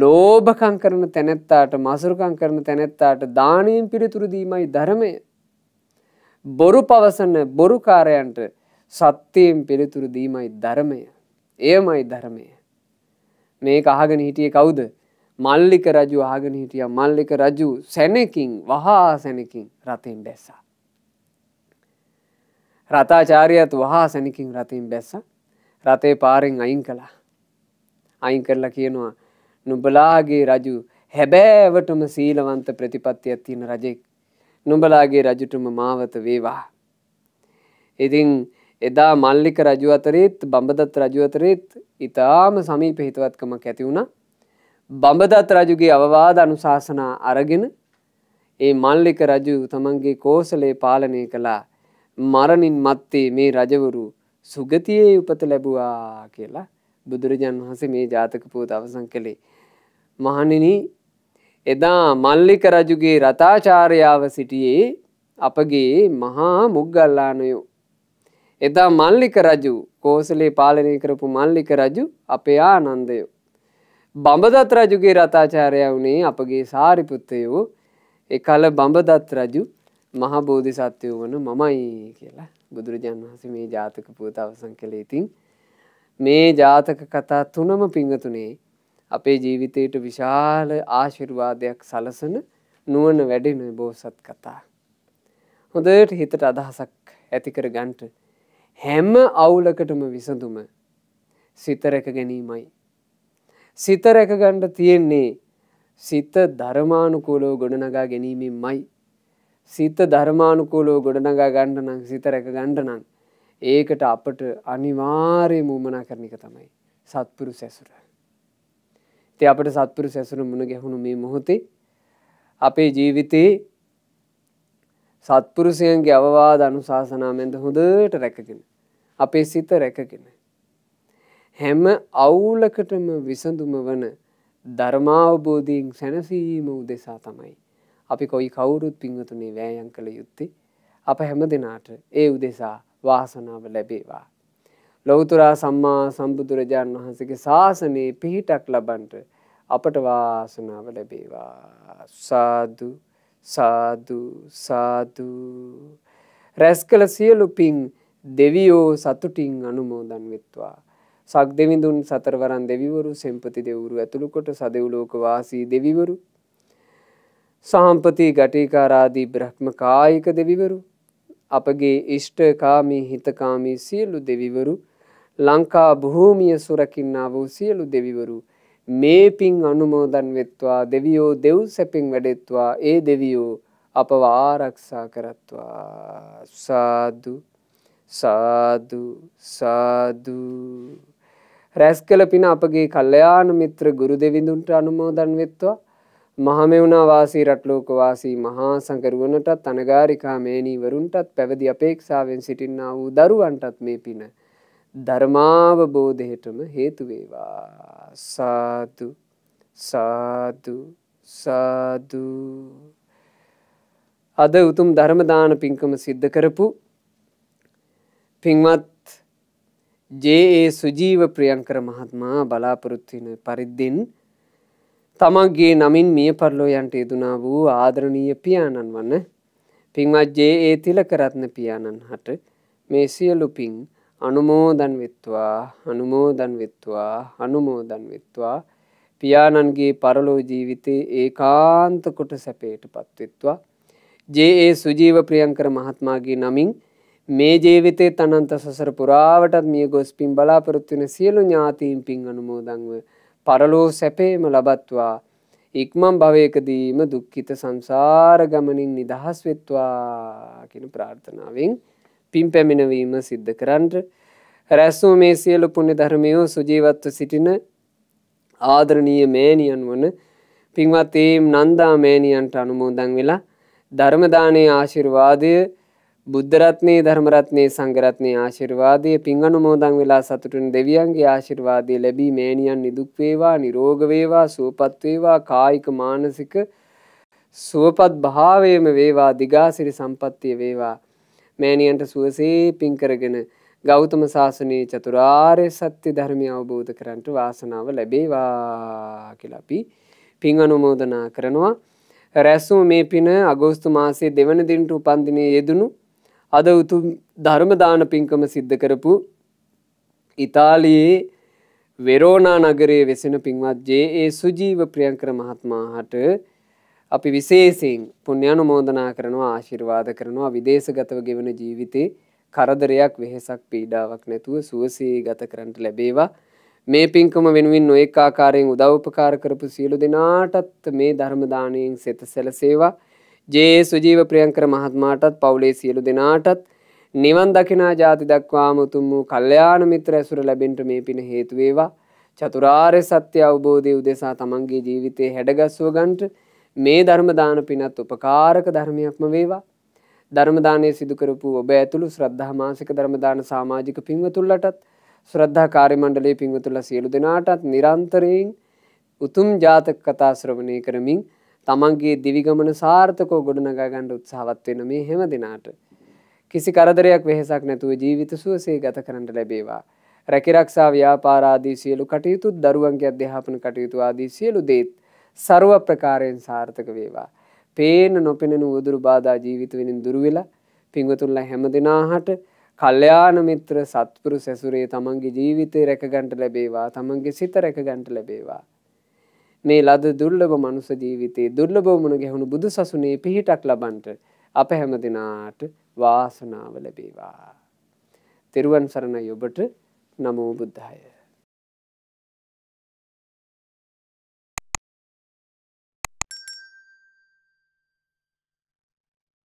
ලෝභකං කරන තැනැත්තාට මසුරුකං කරන තැනැත්තාට දානයෙන් පිළිතුරු දීමයි ධර්මය. බොරු පවසන බොරුකාරයන්ට සත්‍යයෙන් පිළිතුරු දීමයි ධර්මය. එයමයි ධර්මය. මේ අහගෙන හිටිය කවුද. මල්ලික රජු අහගෙන හිටිය මල්ලික රජු සැනකින් වහා සැනකින් රතෙන් දැස්සා. රතාචාරයත් වහා සැනිකින් රතින් බැස්ස රතේ පාරෙන් අයින් කළා. අයින් කරලා කියනවා නුබලාගේ රජු හැබෑවටම සීලවන්ත ප්‍රතිපත්තියක් තියෙන රජෙක් නුබලාගේ රජුටම මාවත වේවා. ඉතින් එදා මල්ලික රජු අතරීත් බඹදත් රජු අතරීත් ඉතාම සමීප හිතවත්කමක් ඇති වුණා. බඹදත් රජුගේ අවවාද අනුශාසනා අරගෙන ඒ මල්ලික රජු තමන්ගේ කෝසලේ පාලනය කළා මරණින් මත්තේ මේ රජවරු සුගතියේ උපත ලැබුවා කියලා බුදුරජන් වහන්සේ මේ ජාතක පූත අවසන් කළේ. මහනින එදා මල්ලික රජුගේ රතාචාරයාව සිටියේ අපගේ මහා මුග්ගල්ලානයෝ. එදා මල්ලික රජු කෝසලේ පාලනය කරපු මල්ලික රජු අපේ ආනන්දයෝ. බඹදත් රජුගේ රතාචාරය වුණේ අපගේ සාරිපුත්තයෝ එකල බඹදත් රජු මහා බෝධිසත්වය වන මමයි කියලා බුදුරජාන් වහස මේ ජාතක පුවත අවසං කළ ඉතින් මේ ජාතක කතා තුනම පිංහතුනේ අපේ ජීවිතයට විශාල ආශිර්වාදයක් සලසන නුවන වැඩෙන බෝසත් කතා. හොදට හිතට අදහසක් ඇතිකර ගන්ට හැම අවුලකටම විසඳුම සිතරැක ගැනීමයි. සිතරැක ගණ්ඩ තියෙන්නේ සිත ධර්මානුකූලෝ ගොඩනගා ගැනීමෙන් මයි. සිත ධර්මානුකූලෝ ගොඩනගා ගණ්ඩ නම් සිත රැක ගණ්ඩ නම් ඒකට අපට අනිවාර්ය මූමනා කරන එක තමයි සත්පුරු සැසුර. ති අපට සත්පුරු සැසුරු මුණ ගැහුණු මේ මොහොතේ අපේ ජීවිතයේ සත්පුරුසයන්ගේ අවවාද අනුශාසනාමෙන්ද හොදට රැකගෙන. අපේ සිත රැකගෙන. හැම අවුලකටම විසඳුම වන ධර්මාවබෝධීන් සැනසීම උදෙසා තමයි අපි කොයි කවුරුත් පින්වතුනේ වෑයන් කළ යුත්තේ අප හැම දෙනාට ඒ උදෙසා වාසනාව ලැබේවා. ලොවතුරා සම්මා සම්බුදුරජාණන් වහන්සේගේ ශාසනයේ පිහිටක් ලබන්ට අපට වාසනාව ලැබේවා. සාදු සාදු සාදු රැස් කළ සියලු පින් දෙවියෝ සතුටින් අනුමෝදන් වෙත්වා. සක් දෙවිඳුන් සතරවරන් දෙවිවරු සෙම්පති දෙවුරු ඇතුළුකොට සදෙව්ලෝක වාසී දෙවිවරු සහම්පති ගටිකාරාදී බ්‍රහ්ම කායික දෙවිවරු අපගේ ඉෂ්ටකාමී හිතකාමී සියලු දෙවිවරු ලංකා බොහෝමිය සුරකින්නා වූ සියලු දෙවිවරු මේ පින් අනුමෝදන් වෙත්වා දෙවියෝ දෙව් සැපින් වැඩෙත්වා ඒ දෙවියෝ අපව ආරක්ෂා කරත්වා සාදු සාදු සාදු රැස් කළ පින අපගේ කල්යාණ මිත්‍ර ගුරු දෙවිඳුන්ට අනුමෝදන් වෙත්වා මහමෙවුනා වාසී රට්ලෝකවාසී මහා සංකරුවනටත් අනගාරිකා මේනීවරුන්ටත් පැවදි අපේක්ෂාවෙන් සිටින්නා වූ දරුවන්ටත් මේ පින ධර්මාවබෝධයටම හේතුවේවා සාතු සාතු සාදු අද උතුම් ධර්මදාන පින්කම සිද්ධ කරපු පින්වත් ජේ සුජීව ප්‍රියංකර මහත්මා බලාපොරොත්තුවන පරිද්දෙන් තමන්ගේ නමින් මිය පරලෝයන්ට යෙදුනා වූ ආදරණීය පියාණන් වන පින්වත් ජේ ඒ තිලකරත්න පියාණන් හට මේ සියලු පින් අනුමෝදන් වෙත්වා අනුමෝදන් වෙත්වා අනුමෝදන් වෙත්වා පියාණන්ගේ පරලෝ ජීවිතේ ඒකාන්ත කොට සැපයට පත්වෙත්වා ජේ ඒ සුජීව ප්‍රියංකර මහත්මාගේ නමින් මේ ජීවිතේ තනන්ත සසර පුරාවටත් මිය ගොස් පින් බලාපොරොත්තු වෙන සියලු ඥාතීන් පින් අනුමෝදන්ව පරලෝ සැපේම ලබත්වා ඉක්මම් භවයකදීම දුක්ඛිත සංසාර ගමනින් නිදහස් වෙත්වා කියන ප්‍රාර්ථනාවෙන් පින් පැමිණවීම සිද්ධ කරන්ට රැස්සූ මේ සියලු පුුණ්‍ය ධර්මයෝ සුජීවත්ව සිටින ආදරණීය මෑණියන් වන පින්වත් ඒම් නන්දා මෑණියන්ට අනුමෝදන් වෙලා ධර්මදානය ආශිර්වාදය බුද්ධරත්නයේ ධර්මරත්නයේ සංගරත්නයේ ආශිර්වාදය පින් අනුමෝදන් වෙලා සතුටින් දෙවියන්ගේ ආශිර්වාදය ලැබී මෑණියන් නිදුක් වේවා නිරෝග වේවා සුවපත් වේවා කායික මානසික සුවපත් භාවයේම වේවා දිගාසිරි සම්පත්තිය වේවා මෑණියන්ට සුවසේ පින් කරගෙන ගෞතම සාසනයේ චතුරාර්ය සත්‍ය ධර්මය අවබෝධ කරන්ට වාසනාව ලැබේවා කියලා අපි පින් අනුමෝදනා කරනවා රැසු මේ පින අගෝස්තු මාසයේ දෙවන දිනට උපන්දිනයේ යෙදුණු අද උතුම් ධර්මදාන පින්කම සිද්ධ කරපු ඉතාලියේ වෙරෝනා නගරයේ වෙසෙන පින්වත් ජේ සුජීව ප්‍රියංකර මහත්මාහට අපි විශේෂයෙන් පුණ්‍යනු මෝදනා කරනවා ආශිර්වාද කරනවා විදේශගතව ගෙවන ජීවිතේ කරදරයක් වෙහෙසක් පීඩාවක් නැතුව සුවසේ ගත කරන්නට ලැබේවා මේ පින්කම වෙනුවෙන් නොඑක ආකාරයෙන් උදව් උපකාර කරපු සියලු දෙනාටත් මේ ධර්ම දාණයෙන් සෙත සැලසේවා ජේ සුජීව ප්‍රියංකර මහත්මාටත් පවුලේ සියලු දෙනාටත් නිවන් දකිනා ජාති දක්වාම උතුම් වූ කල්යාණ මිත්‍ර ඇසුර ලැබෙන්නට මේ පින හේතු වේවා. චතුරාර්ය සත්‍ය අවබෝධය උදෙසා තමන්ගේ ජීවිතේ හැඩගස්ව ගන්නට මේ ධර්ම දාන පිනත් උපකාරක ධර්මයක්ම වේවා. ධර්මදානය සිදුකරපු ඔබ ඇතුළු ශ්‍රද්ධා මාසික ධර්මදාන සමාජික පින්වතුල්ලටත් ශ්‍රද්ධා කාරිමණ්ඩලේ පින්වතුල්ල සියලු දෙනාටත් නිරන්තරයෙන් උතුම් ජාතක කතා ශ්‍රවණය කරමින් තමන්ගේ දිවිගමන සාර්ථකෝ ගොඩනගා ගණ්ඩ උත්සාහවත් වෙන මේ හැම දෙනාට. කිසි කරදරයක් වෙහෙසක් නැතුව ජීවිත සුවසේ ගත කරන්නට ලැබේවා. රැකිරක්ෂා ව්‍යාපාරාදී සියලු කටයුතුත් දරුවන්ගේ අධ්‍යාපන කටයුතු ආදී සියලු දේත් සරුව ප්‍රකාරයෙන් සාර්ථක වේවා. පේන නොපෙනෙන උදුරු බාධා ජීවිත වෙනින් දුරවෙලා පිංවතුල්ල හැම දෙනාහට කල්්‍යයාන මිත්‍ර සත්පුරු සැසුරේ තමන්ගේ ජීවිතය රැකගන්ට ලැබේවා තමන්ගේ සිත රැකගන්ට ලැබේවා. මේ ලද දුර්ලභ මනුස ජීවිතයේ දුර්ලභවමුණ ගැහුණු බුදු සසුනේ පිහිටක් ලබන්ට අප හැම දෙනාට වාසනාව ලැබේවා. තෙරුවන් සරණයි ඔබට නමෝ බුද්ධය.